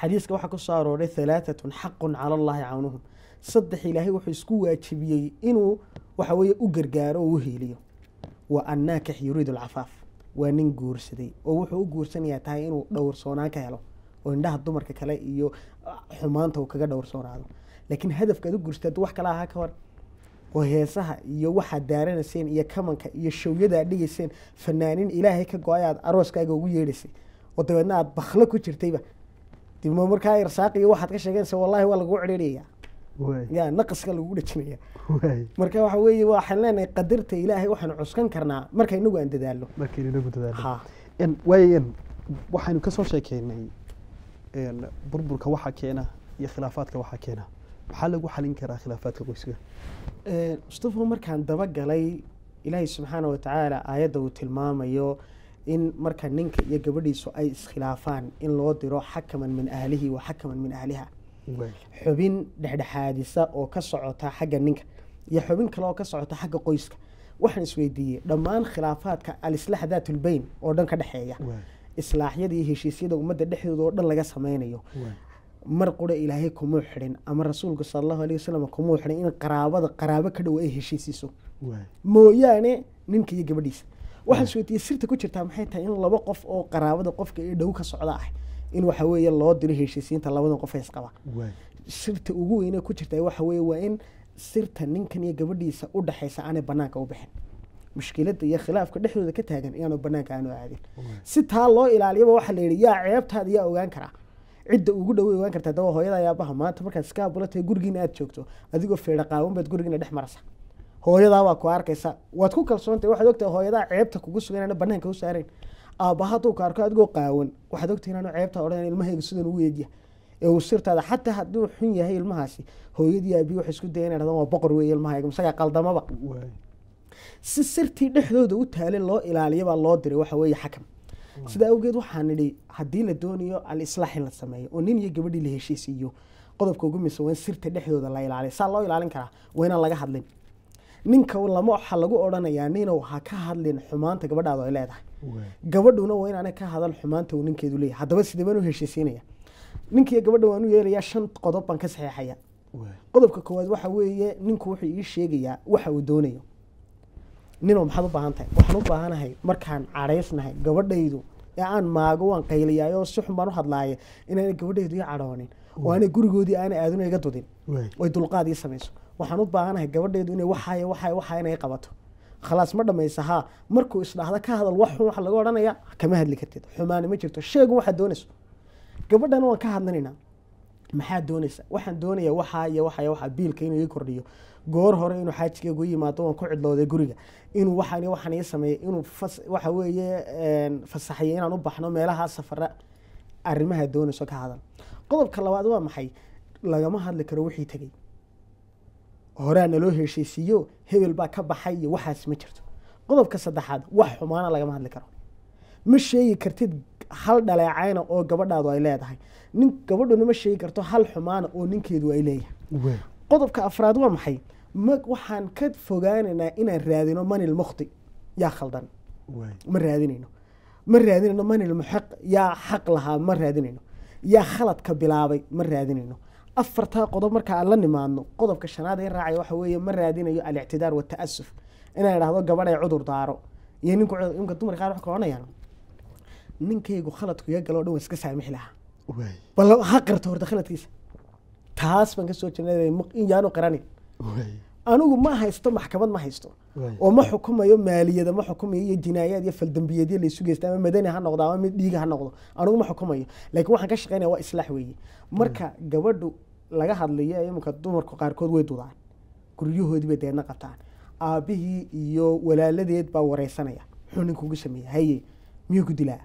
xadiiska waxaa kusoo arooray halaatatun xaqun cala allahi cawnuhum saddex ilaahay wuxuu isku waajibiyey inuu waxa weye u gargaaro oo u heeliyo waa annaakix yuriidu alcafaaf waa nin guursaday oo wuxuu u guursanayaa tahay inuu dhowrsoonaan ka helo oo indhaha dumarka kale iyo ah, xumaanta uu kaga dhowrsoonaado laakiin hadafka ad u gursata aduu wax kala ahaa ka hor oo heesaha iyo waxaad daaranayseen iyo kamanka iyo showyada aad dhigayseen fanaanin ilaahay ka go-ay aad arooskaaga ugu yeedhaysay oo dabeedna aada baklo ku jirtayba dib ma markaa irsaaq iyo waxaad ka sheeganaysa wallahi waa laguu cedhiiriyaya ya naqaska lagugu dhajinaya marka waxa weeye waxaan leenahay qadarta ilaahay waxaan cuskan karnaa marka inagu aan dadaallo marka inagu waayeen waxaynu ka sheekeynay burburka waxaa keena iyo khilaafaadka waxaa keena maxaa lagu xalin karaa khilaafaadka qoyska mustafo markaan dabagalay ilaahay subxaana watacaala aayadda uu tilmaamayo in marka ninka iyo gabadhiisu ay iskhilaafaan in loo diro xakaman min ahlihi wa xakaman min ahliha xubin dhexdhexaadisa oo ka socota xagga ninka iyo xubin kale oo ka socota xagga qoyska waxaan isweydiiyey dhammaan khilaafaadka alislax daatulbeyn oo dhan ka dhexeeya islaaxyada iyo heshiisyada ummadda dhexdooda oo dhan laga sameynayo mar qura ilaahay kumuu xidhin ama rasuulka sala allahu alay wasalam kumuu xidhin in qaraabada qaraabo ka dhow ay heshiisiiso mooyaane ninka iyo gabadhiisa waxaa suweytiye sirta ku jirtaa maxay tahay in laba qof oo qaraabada qofka ee dhow ka socda ah in waxa weeye loo diro heshiisiinta labadan qof ee isqaba sirta ugu weyne ku jirta waxa weeye waa in sirta ninkan iyo gabadhiisa u dhexaysa aanay banaanka u bixin mushkilada iyo khilaafka dhexdooda ka taagan iyaanu banaanka aanu aadin si taa loo ilaaliyaba waxaa la yidhi yaa ceebtaada yaa ogaan karaa cidda ugu dhawey ogaan karta adaba hooyada ayaabaha maanta markaad iska abula gurigiina aada joogto adigoo feedha qaawan baad gurigiina dhex marasa hooyadaa waa ku arkaysa waad ku kalsoontahay waxaad ogtahay hooyadaa ceebta kugu sugan inaana banaanka u saarayn aabbaha hadduu ka arko adigoo qaawan waxaad ogtahay inaanu ceebta odhan ilmahayga sidan ugu eegya ee uu xataa hadduu xun yahay ilmahaasi hooyadii aabii waxa isku daya inay waa boqor weeye ilmahayga masagaa qaldamaba si sirtii dhexdooda u taalin loo ilaaliyabaa loo diray waxa weeye xakam sidaa awgeed waxaa nidhi haddii la doonayo alislaax la sameeyo oo nin iyo gabadhii la heshiisiiyo qodobka ugu misan waa in sirta dhexdooda la ilaaliyo saa loo ilaalin karaa waa inaan laga hadlin ninka lama waxa lagu odhanayaa ninow ha ka hadlin xumaanta gabadhaada ay leedahay gabadhuna waa inaanay ka hadal xumaanta uu ninkeedu leeyahay haddaba sidee baan u heshiisiinaya ninkiiyo gabadha waan u yeelayaa shan qodob baan ka saxeexaya qodobka koowaad waxa weeye ninku wuxuu ii sheegayaa waxa uu doonayo nino maxaad u baahan tahay waxaan u baahanahay markaan cadhaysnahay gabadhaydu ee aan maago waan qayliyaayoo si xun baan u hadlaaye inaana gabadhaydu i cadhoonin oo aanay gurigoodii aana aaduna iga dudin oy dulqaad ii samayso waxaan u baahanahay gabadhaydu inay waxaay waxaay waxaa inay qabato khalaas ma dhamaysa haa markuu isdhahda ka hadal wax xun waxa laga odhanaya kama hadli kartid xumaani ma jirto sheegu waxaad doonayso gabadhana waan ka hadlanaynaa maxaad doonaysa waxaan doonaya waxaa iyo waxaa biilka inuu ii kordhiyo goor hore inuu xaajiga igu yimaado waan ku cidlooday guriga inuu waxaan waxaan ii sameeyay inuu waxa weeye fasaxiyay inaan u baxno meelahaa safara arrimaha doonayso ka hadal qodobka labaad waa maxay lagama hadli karo wixii tegey horaa naloo heshiisiiyo hebel baa ka baxay iyo waxaas ma jirto qodobka saddexaad wax xumaana lagama hadli karo ma sheegi kartid hal dhaleecayna oo gabadhaadu ay leedahay nin gabadhuna ma sheegi karto hal xumaana oo ninkeedu ay leeyahay qodobka afraad waa maxay waxaan ka fogaanaynaa inaan raadino manil mukhti yaa khaldan ma raadinayno ma raadinayno manil muxiq yaa xaq lahaa ma raadinayno yaa khaladka bilaabay ma raadinayno afartaa qodob marka aan la nimaadno qodobka shanaad ee raacaya waxa weeye ma raadinayo alictidaar wata'asuf inaan idhahdo gabadhay cudur daaro iyo ninku imka dumar qaar wax kaohanayaan ninkaygu khaladku iga galo dhan waa iska saamixi lahaa bal ha qarto horta khaladkiisa taas baan kasoo jeednay in yaanu qaranayn anigu ma haysto maxkamad ma haysto oo ma xukumayo maaliyada ma xukumayo iyo jinaayaad iyo faldambiyeedyo laysu geysta ama madani ha noqdo ama mid dhiiga ha noqdo anigu ma xukumayo laakiin waxaan ka shaqeynaya waa islaax weeye marka hmm. gabadhu laga hadlayo iminka dumarku qaarkood way dudaan guryahoodii bay deedna qabtaan aabihii iyo walaaladeed baa wareysanaya xuu ninkuugu sameeya haye miyuu ku dilaa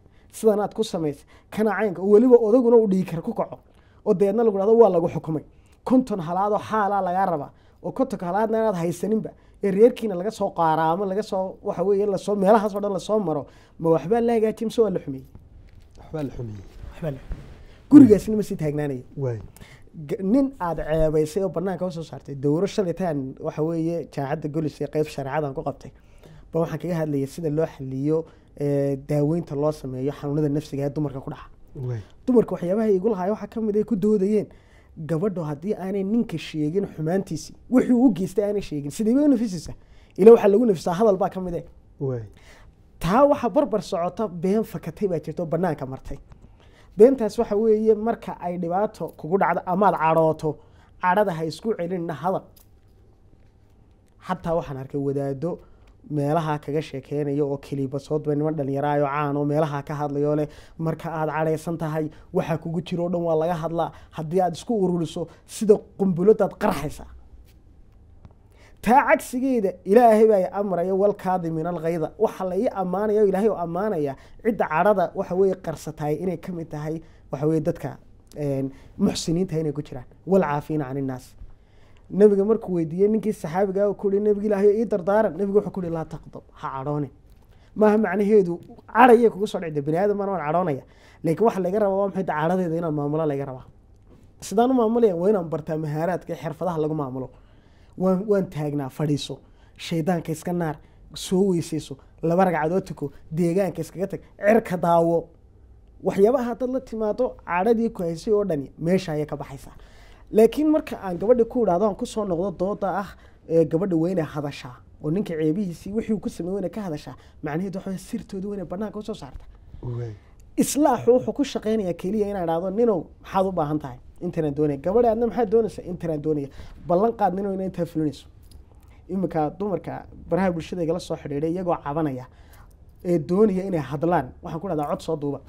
sidan aad ku samaysa kana caynka oo weliba odaguna uu dhiigkar ku kaco oo dabeedna lagu dhahdo waa lagu xukumay konton halaado xaalaa ah lagaa rabaa oo kontonka halaadna inaad haysaninba ee reerkiina laga soo qaaraamo laga soo waxa weeye lasoo meelahaas oo dhan lasoo maro ma waxbaa la hagaajiyay mise waa la xumiyey waxbaa la xumiyey waxbaa la xumiyey gurigaasna ma sii taagnaanaya waay nin aada ceebaysay oo banaanka usoo saartay dowro shalitaan waxa weeye jaacadda golis ee qeyb shareecadaan ku qabtay ba waxaan kaga hadlaya sida loo xaliyo daaweynta loo sameeyo xanuunada nafsiga ee dumarka ku dhaca dumarka waxyaabaha igu lahaay waxaa kamid ay ku doodayeen gabadho haddii aanay ninka sheegin xumaantiisii wixii uu geystay aanay sheegin sidee bay u nafisiisa ila waxaa lagu nafisaa hadal baa ka mid eh. taa waxaa barbar socota been fakatay baa jirta banaanka martay beentaas waxa weeye marka ay dhibaato kugu dhacdo amaad cadhooto cadhada ha isku celinina hadal xataa waxaan arkay wadaado meelaha kaga sheekeynaya oo keliba soodba niman dhalinyaraayoo caano oo meelaha ka hadlayo leh marka aada cadhaysan tahay waxaa kugu jiro o dhan waa laga hadlaa haddii aada isku ururiso sida qumbuladaad qarxaysaa taa cagsigeeda ilaahay baa amraya walkaadi min alkhayda waxaa la ii ammaanaya ilaahay oo ammaanaya cidda cadhada waxa weeye qarsataay inay ka mid tahay waxa weye dadka muxsiniinta inay ku jiraan walcaafiina can innaas nabiga markuu weydiiyey ninkii saxaabiga u kuhi nabig ilaahayo ii dardaaran nabigu wuxuu kuhi laa taqdab ha cadhoone maaha macnaheedu cadhayay kugu soo dhicda bani aadam baan waan cadhoonaya laakiin waxa laga rabaa waa maxay da cadhadeeda inaan maamulo laga rabaa sidaan u maamulaya waa inaan bartaa mahaaraadka xirfadaha lagu maamulo waan waan taagnaa fadhiiso shaydaanka iska naar soo weysayso laba ragcadood tuko deegaanka iskaga tag cirka daawo waxyaabaha haddaad la timaado cadhadii ku haysay oo dhani meesha ayay ka baxaysaa laakiin marka aan gabadha ku idhaahdo aan kusoo noqdo dooda ah ee gabadha weyne hadashaa oo ninka ceebihiisii wixii ku samey weyne ka hadashaa macnaheedu waxa sirtooda weyne banaanka usoo saarta islaaxu wuxuu ku shaqeynayaa keliya inaan idhaahdo ninow maxaad u baahan tahay intanaan doonaya gabadha adna maxaad doonaysa intanaan doonaya ballan qaad ninow ina intaa fulinayso iminka dumarka baraha bulshadeygala soo xidhiidhay iyagoo cabanaya ee doonaya inay hadlaan waxaan ku dhahdaa cod soo duuba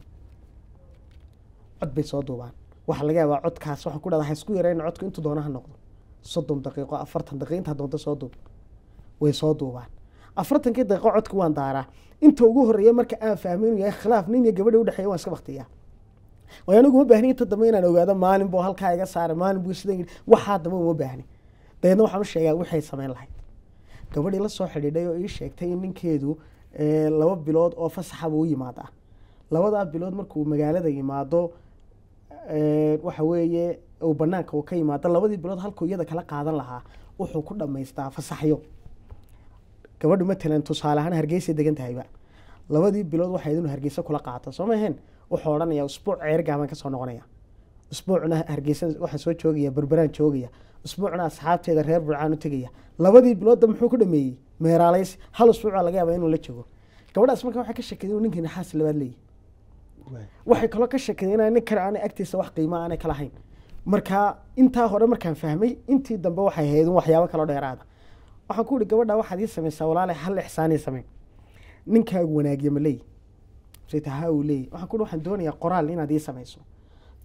cod bay soo duubaan waxaa laga yaabaa codkaas waxaan ku dhahdaa ha isku yareyna codku intuu doonaha noqdo soddon daqiiqo afartan daqiiqo intaa doonta soo duub way soo duubaan afartankii daqiiqo codka waan daaraa inta ugu horreeya marka aan fahmay inuu yahay khilaaf nin iyo gabadha udhexeeya waan iska baktiyaa waayo anigu uma baahni inta dambe inaan ogaado maalin buu halkaa iga saaray maalin buu sidan yidhi waxaa dambe uma baahni dabeedna waxaan u sheegaa waxay samayn lahayd gabadhii la soo xidhiidhay oo ii sheegtay in ninkeedu laba bilood oo fasaxa buu u yimaadaa labadaa bilood markuu magaalada yimaado waxa weeye uu banaanka uu ka yimaado labadii bilood halkuu iyada kala qaadan lahaa wuxuu ku dhamaystaa fasaxyo gabadhu matalan tusaale ahaan hargeysa degan tahayba labadii bilood waxayd inuu hargeysa kula qaato soo maaheen wuxuu odhanaya usbuuc ceergaabaan kasoo noqonaya usbuucna hargeysa waxaa soo joogaya berberaan joogaya usbuucna asxaabteeda reer burcaan u tegaya labadii biloodda muxuu ku dhameeyey meeraalays hal usbuuc laga yaaba inuu la joogo gabadhaas marka waxaa ka sheekeed ninkii naxaas labaad leeyahy waxay kaloo ka sheekadeen inaa nin kale aanay agtiisa wax qiimo aanay kala hayn markaa intaa hore markaan fahmay intii dambe waxay hayd un waxyaabo kaloo dheeraada waxaan ku ihi gabadha waxaad ii samaysaa walaale hal ixsaanay samayn ninkaagu wanaagiye ma leey maseta waxaan ku waxaan doonayaa qoraal inaad ii samayso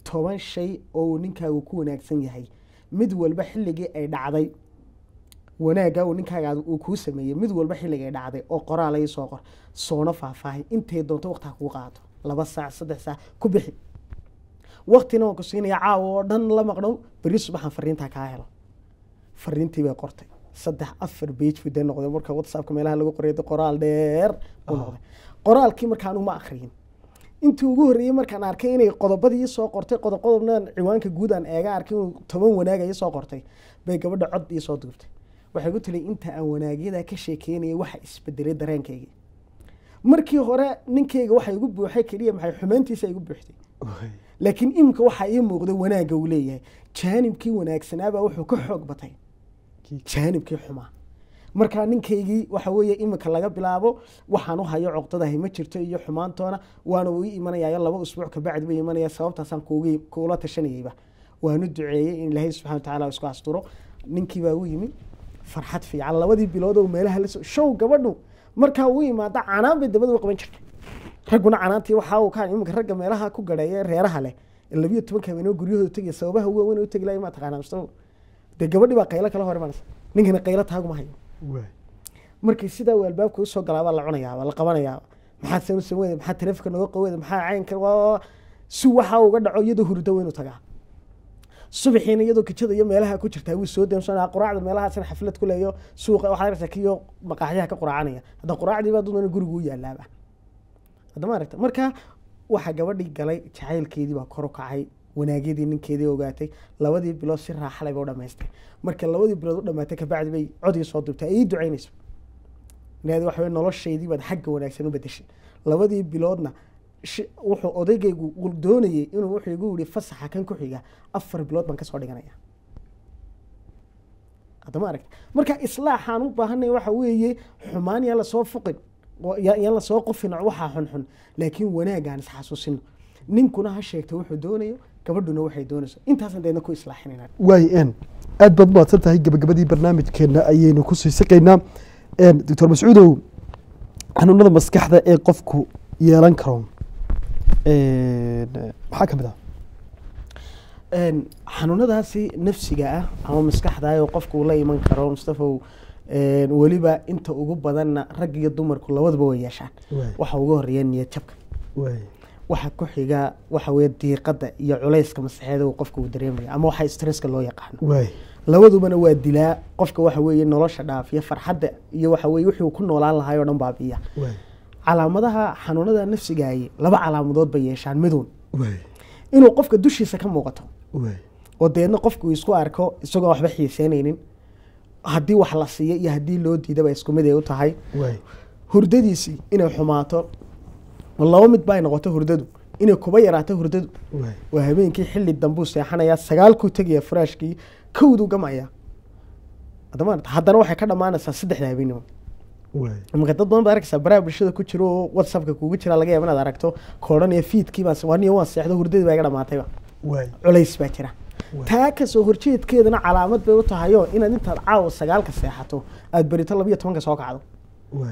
toban shay oo uu ninkaagu ku wanaagsan yahay mid walba xilligii ay dhacday wanaagga uu ninkaaga uu kuu sameeyey mid walba xilligii ay dhacday oo qoraal ay soo qor soona faahfaahay intay doonto waqtiha kuu qaato laba saac saddex saac ku bixi waktina waan ku siinaya caawa oo dhan la maqnow beri subaxaan fariintaa kaa helo fariintii bay qortay saddex afar bage buu dee noqday marka whatsappka meelaha lagu qoray qoraal dheer buu ah. noqday qoraalkii markaan uma akriyin intii ugu horreeyey markaan arkay inay qodobadii soo qortay qodob ciwaanka guud aan eega arkay inuu toban wanaag ay soo qortay bay gabadha cod ii soo duubtay waxay ku taliya inta aan wanaagyada ka sheekeynaya waxa isbedelay dareenkaygii markii hore ninkayga waxa igu buuxay keliya maxay xumaantiisa igu buuxtay laakiin imka waxaa ii muuqda wanaagga uu leeyahay jaanibkii wanaagsanaabaa wuxuu ka xoog batay jaanibkii xumaa markaa ninkaygii waxa weeye imika laga bilaabo waxaan u hayo coqdadahay ma jirto iyo xumaantoona waana uu ii imanayaayo laba usbuuc kabacdi bay imanaya sababtaasaan kuula tashanayeyba waanu duceeyey in ilaahay subxana wa isku asturo ninkiibaa u yimi farxad fiican labadii bilood meelaha lasoo show gabadhu marka u imaada canaan bay dabada u qaban jirta ragguna canaantii waxa uu ka iminka ragga meelaha ku gareeya reeraha leh labiyo tobanka habeenoo guryahooda tegaya sababaha uwen weyna u tegi lahay ma gabadhi baa qaylo kala hor imanaysa ninkana qaylo taaguma hayo markii sidaa uu albaabka usoo galaa la cunayaa la qabanayaa maxaad sanu sameyda maxaa taleefonka nooga qaweeda maxaa caynka si waxa uga dhaco iyadoo hurdo weynu tagaa subaxiina iyadoo kijada iyo meelaha ku jirta wii soo deemsanaa ah quraacda meelahaasina xaflad ku leeyo suuqa waxaad aragtaa kiyo maqaaxyaha ka quraacanaya hadda quraacdiiba dudan guriguu yaalaaba hadda ma aragta marka waxaa gabadhii galay jacaylkeedii baa kor u kacay wanaagyadii ninkeedii ogaatay labadii bilood si raaxalayba u dhamaystay marka labadii bilood u dhamaatay kabacdi bay codii soo dubtay ay ii ducaynayso waxawey noloshaydiibaad xagga wanaagsan u bedeshay labadii biloodna wuxuu odaygaygu doonayay inuu wuxuu igu yihi fasaxa kan ku xiga afar bilood baan kasoo dhiganaya adama aragta marka islaaxaan u baahanay waxa weeye xumaan yaan lasoo fuqin yaan lasoo qufin waxaa xunxun laakiin wanaagaan isxasuusino ninkuna ha sheegta wuxuu doonayo gabadhuna waxay doonayso intaasan deedna ku islaaxinayna waay n aad baad umaadsan tahay gabagabadii barnaamijkeena ayaynu kusii siqaynaa doctor mascuudow xanuunada maskaxda ee qofku yeelan karo maxaa ka mid ah xanuunadaasi nafsiga ah ama maskaxdaayoo ah qofka uu la iman karo mustafaw weliba inta ugu badanna rag iyo dumarku labadaba way yeeshaan waxa uga horeeya niyad waxa ku xiga waxa weye diiqada iyo culayska masaxeed uu qofka uu dareemaya ama waxa stresska loo yaqaano labadubana waa dilaa qofka waxa weeye nolosha dhaafiya farxadda iyo waxa weye wixii ku noolaan lahaay oo dhan baabiya calaamadaha xanuunada nafsigaaye laba calaamadood bay yeeshaan midoon inuu qofka dushiisa ka muuqato oo deedna qofku isku arko isagoon waxba xiiseynaynin haddii wax la siiyo iyo haddii loo diidaba isku mid ay u tahay hurdadiisii inay xumaato laba mid baay noqoto hurdadu inay kuba yaraato hurdadu waa habeenkii xilli dambuu seexanayaa sagaalkuu tegaya furaashkii kowduu gamaya haddana waxay ka dhammaanaysaa saddexda habeenimo marka baa arkaysaa baraha ku jiro oo whatsapka kugu jira laga yaaba inaad aragto koodhanaya taa kasoo horjeedkeedana calaamad bay u tahayo inaad sagaalka seexato aad berito labiyo tobanka soo kacdo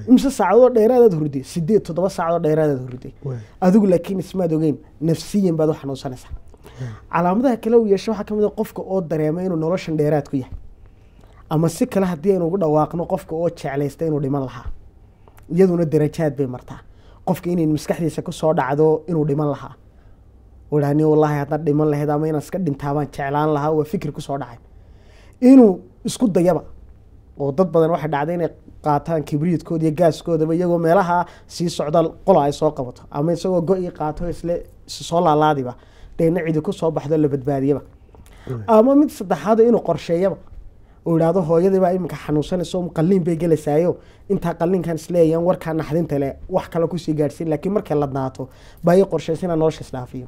imse saacadoo dheeraadaad sideed toddoba saacadoo dheeraadaad hurday adigu laakiin ismaad ogeyn nafsiyan baad u xanuunsanaysaa calaamadaha kale uu yeesha waxaa kamid ah qofka oo dareema inuu nolosha dheeraad ku yahay ama si kale haddii aynu ugu dhawaaqno qofka oo jeclaysta inuu dhiman lahaa iyaduna darajaad bay martaa qofka inayn maskaxdiisa kusoo dhacdo inuu dhiman lahaa ni wallaahi haddaad dhiman lahayd ama inaan iska dhintaabaan jeclaan lahaa waa fikri kusoo dhacay inuu isku dayaba oo dad badan waxay dhacday inay qaataan kibriidkooda iyo gaaskoodaba iyagoo meelaha sii socda qola ay soo qabato ama isagoo go-i qaato isle soo laalaadiba deena kusoo baxdo la badbaadiyaba hmm. ama mid saddexaad ah inuu qorsheeyaba oo idhaahdo iminka xanuunsanayso qaliin bay gelaysaayo intaa qaliinkan isleeyaan warkaa naxdintale wax kale kusii gaadhsiin laakiin markay ladnaato baayo qorshaysanaa nolosha isdhaafiyo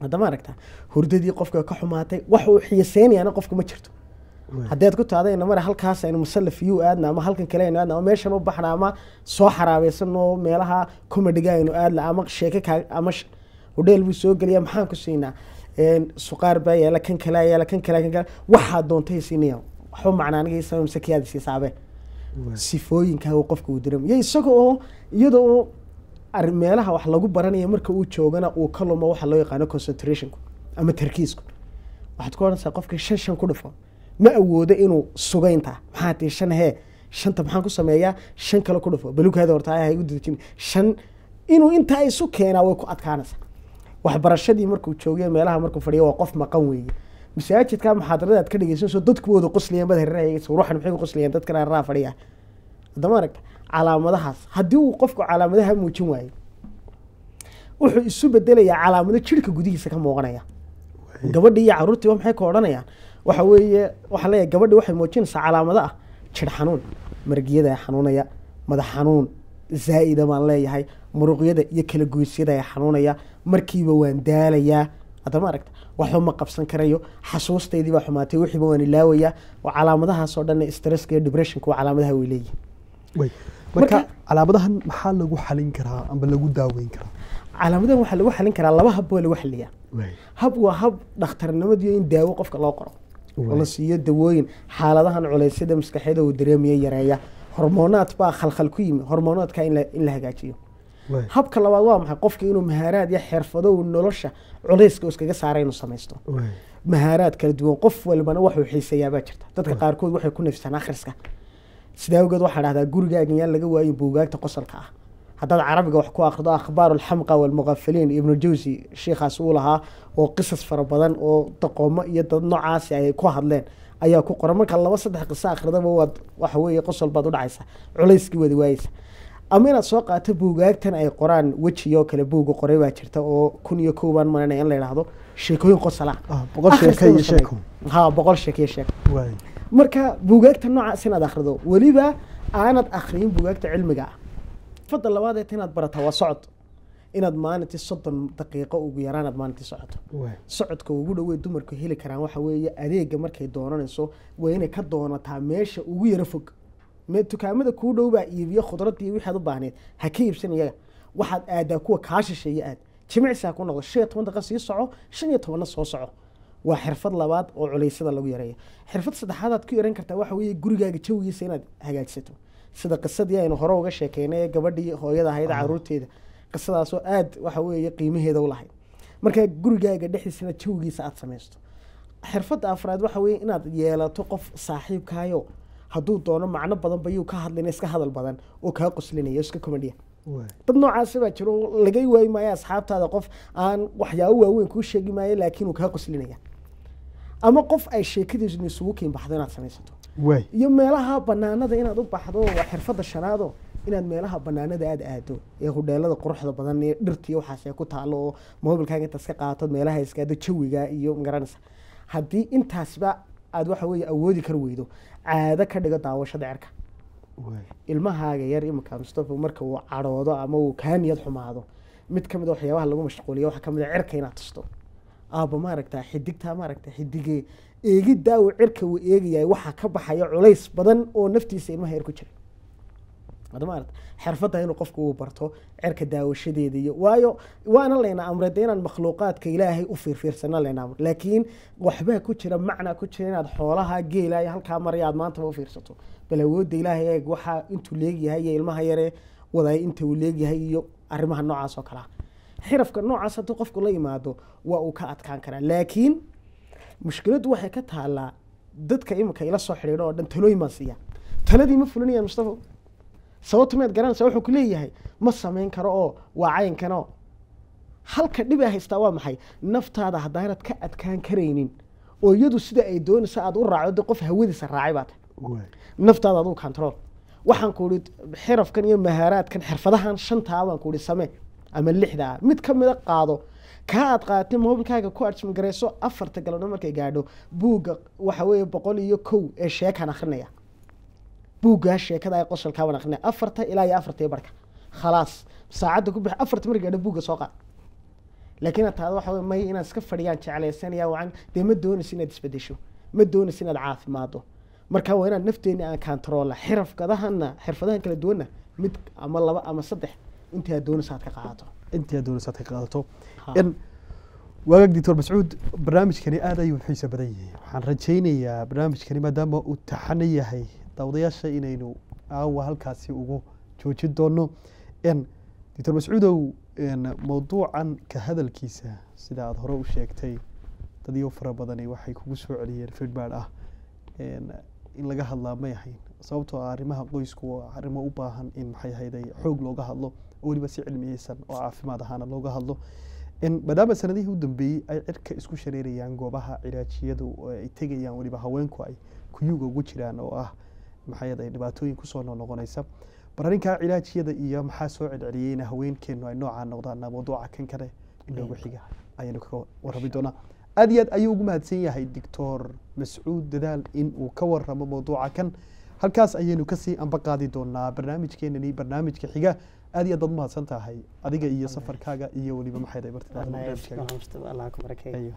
haddama aragta hurdadii qofka ka xumaatay wax uu xiyaseynayaana qofka ma jirto haddii aad ku taadayna mare halkaas aynu aadna ama halkan kale aynu aadna ama meeshan u baxna ama soo xaraabeysanoo meelaha comediga aynu aadna ama sheeke ama hodheel buu soo geliya maxaan ku siinaa suqaar baa yaala kan kalaa yaala kan kalaa kan kalaa waxaa doontay siinaya waxba macna aniga isaba mise kiyaadi sii saabeen sifooyinkaa uu qofka uu dareemayo iyo isaga oo iyada oo meelaha wax lagu baranayo marka uu joogana uu ka lumo waxa loo yaqaano concentrationku ama tarkiisku waxaad ku odhanaysaa qofkii shan shan ku dhufo ma awoodo inuu sugaynta maxaa tii shan hee shanta maxaan ku sameeyaa shan kale ku dhufo balughaada horta ayahay udaji shan inuu intaa isu keenaa way ku adkaanaysaa waxbarashadii markuu joogay meelaha markuu fadhiya waa qof maqan weeye masaajidka muxaadaradaad ka dhegeysanso dadku wooda qosliyeen badhareeraysa ruuxan maxay ku qosliyeen dadkan arraa fadhiya haddama aragta calaamadahaas haddii uu qofku calaamadaha muujin waayo wuxuu isu bedelayaa calaamado jirhka gudihiisa ka muuqanaya gabadhii iyo caruurtiiba maxay ka odhanayaan waxa weeye waxaan leeyahay gabadhii waxay muujinaysaa calaamado ah jir xanuun margiyada xanuunaya madax xanuun zaa'ida baan leeyahay muruqyada iyo kala goysyada ayaa xanuunaya markiiba waan daalayaa hadda ma aragta waxuma qabsan karayo xasuustaydii baa xumaatay wixiiba waan ilaawaya oo calaamadahaas oo stresska iyo depressionka waa calaamadaha way leeyihin marka calaamadahan maxaa lagu xalin karaa amba lagu daaweyn karaa calaamadahan waxaa lagu xalin karaa laba hab waa lagu xaliyaa hab waa hab dhakhtarnimadiyo in daawo qofka loo qoro oo la siiyo dawooyin xaaladahan culeysyada maskaxeeda uu dareemayo yareeya hormoonaad baa khalkhal ku yimi hormoonaadka in la hagaajiyo habka labaad waa maxay qofka inuu mahaaraad iyo xirfadow nolosha culayska iskaga saara inuu samaysto mahaaraad kala duwan qof walbana waxuu xiiseeyaabaa jirta dadka qaarkood waxay ku nafisaan akhriska sidaa awgeed waxaa dhahdaa gurigaaga yaan laga waayin buugaagta qosolka ah haddaad carabiga wax ku akhrido akhbaaru alxamqa walmuqafiliin ibnu jawsi sheikhaas uu lahaa oo qisas fara badan oo daqoomo iyo dad noocaasi ay ku hadleen ayaa ku qoran markaa laba saddex qiso akhridaba waad waxa weeye qosol baad u dhacaysa culayskii wada waayeysa ama inaad soo qaato buugaagtan ay qoraan wejiyoo kale buuga qoray baa jirta oo kun iyo kooban malina in la idhaahdo sheekooyin qosala ah, ha boqol sheek iyo sheek marka buugaagta noocaas inaad akhrido weliba aanad akhriyin buugaagta cilmiga ah fadal labaadeet inaad barataa waa socod inaad maalintii soddon daqiiqo ugu yaraan aad maalintii socoto socodka ugu dhawey dumarku heli karaan waxa weeye adeega markay doonanayso waa inay ka doonataa meesha ugu yaro fog me dukaamada kuu dhow baa iibiyo khudradii waxaad u baahneed ha ka iibsan waxaad aadaa kuwa kaa shisheeya aad jimicsiha ku noqdo shan iyo toban daqa sii soco shan iyo tobanna soo soco waa xirfad labaad oo culeysyada lagu yareeya xirfad saddexaadaad ku yaran kartaa waxa weeye gurigaaga jawigiisa inaad hagaajsato sida qisadii aynu hore uga sheekeynay gabadhii hooyada ahayd caruurteeda qisadaasoo aad waxa weeye qiimaheeda u lahayd markaa gurigaaga dhexdiisa jawigiisa aada samaysto xirfadda afraad waxa weye inaad yeelato qof saaxiibkaayo hadduu doono macno badan bayuu ka hadlina iska hadal badan oo kaa qoslinaya iska comediya dad noocaasi baa jiro lagay waayi maayo asxaabtaada qof aan waxyaabo waaweyn kuu sheegi maayo laakiin uu kaa qoslinaya ama qof ay sheekadiisnu isugu kiinbaxdo inaad samaysato iyo meelaha banaanada inaad u baxdo waa xirfadda shanaado inaad meelaha banaanada aada aado ee hudheelada quruxda badan ee dhirtiiyo waxaasee ku taalo oo moobilkaaga intaad iska qaatod meelaha iskaado jawiga iyo magaranaysa haddii intaasba aad waxa weeye awoodi kar weydo caado ka dhigo daawashada cerka ilmahaaga yar imika mustafa marka uu cadhoodo ama uu kaaniyad xumaado mid ka mid a ah waxyaabaha lagu mashquuliya waxaa ka a ah cerka inaad tusto aaba maaragtaa xidigtaa maaragta xidige eegiddaa uu cirka uu eegayahay waxaa ka baxaya culays badan oo naftiisa ilmaha yar ku jira admarat xirfadda inuu qofku uu barto cerka daawashadeeda iyo waayo waana layna amray de inaan makhluuqaadka ilaahay u fiirfiirsana layna amray laakiin waxbaa ku jira macnaa ku jira inaad xoolaha geela iyo halkaa maraya aad maantaba ufiirsato bal awoodda ilaahay eeg waxaa intuu leegyahay iyo ilmaha yare waday inta uu leegyahay iyo arrimaha noocaas oo ah. xirafka noocaas hadduu qofku la yimaado waa uu ka adkaan karaa laakiin mushkiladdu waxay ka taalaa dadka imika ila soo xidhiidho oo dhan talooyin baan siiyaa taladii ma fulinayaan mustafa sababta maad garanaysa wuxuu ku leeyahay ma samayn karo oo waa caynkanoo halka dhib a ah haystaa waa maxay naftaada haddaanad ka adkaan karaynin oo iyadu sida ay doonaysa aad u raacdo de qof hawadiisa raacay baa tahay naftaada aduu control waxaan ku ihi xirafkan iyo mahaaraadkan xirfadahan shantaa baan ku ihi same ama lixdaa mid ka mida qaado kaa aad qaadatay moobilkaaga ku arjim afarta galabdho markay gaadho buugga waxa boqol iyo kow ee sheekan akhrinaya buuggaa sheekada ay qosholkaa waan afarta ilaa iyo afarta iyo barhka khalaas saacadda ku bix afarta marka gaadho buugga soo qaad laakiin taada waxa wey may inaad iska fadhiyaan jeclaysanaya wacan dee ma doonayso inaad isbedesho ma doonayso inaad caafimaado marka waa inaad nafteenna aan kantaroolla xirafkadahanna xirfadahan kala duwanna mid ama laba ama saddex intii aad doonayso aad ka qaadato intii aad aad ka qaadato waagag doctor mascuud barnaamijkani aad ayuu xiisa badan yihiin waxaan rajaynayaa barnaamijkani maadaama uu taxano yahay daawadayaasha inaynu aawa halkaasi ugu joojin doono doctor mascuudow mowduucan ka hadalkiisa sida aada hore u sheegtay dadyo fara badani waxay kugu soo celiyeen feedback ah in laga hadlaa may ahayn sababtoo ah arrimaha qoysku waa arrimo u baahan in maxay ahayday xoog looga hadlo oo weliba si cilmiyeysan oo caafimaad ahaana looga hadlo maadaama sanadihii u dambeeyey ay cirka isku shareerayaan goobaha ciraajiyadu oo ay tegayaan weliba haweenku ay kuyuga ugu jiraan oo ah maxaayad dhibaatooyin kusoo noqnoqonaysa bar arrinkaa cilaajyada iyo maxaa soo celceliyeyna haweenkeenu ay noocaa noqdaana mawduuca kan kale inoogu xiga ayaynu kaga warrami doonaa aad iyo aad ayuu ugu mahadsan yahay doctor mascuud dadaal in uu ka waramo mawduuca kan halkaas ayaynu kasii amba qaadi doonaa barnaamijkeenani barnaamijka xiga aad iyo aad baad umahadsan tahay adiga iyo safarkaaga iyo weliba maxayd ay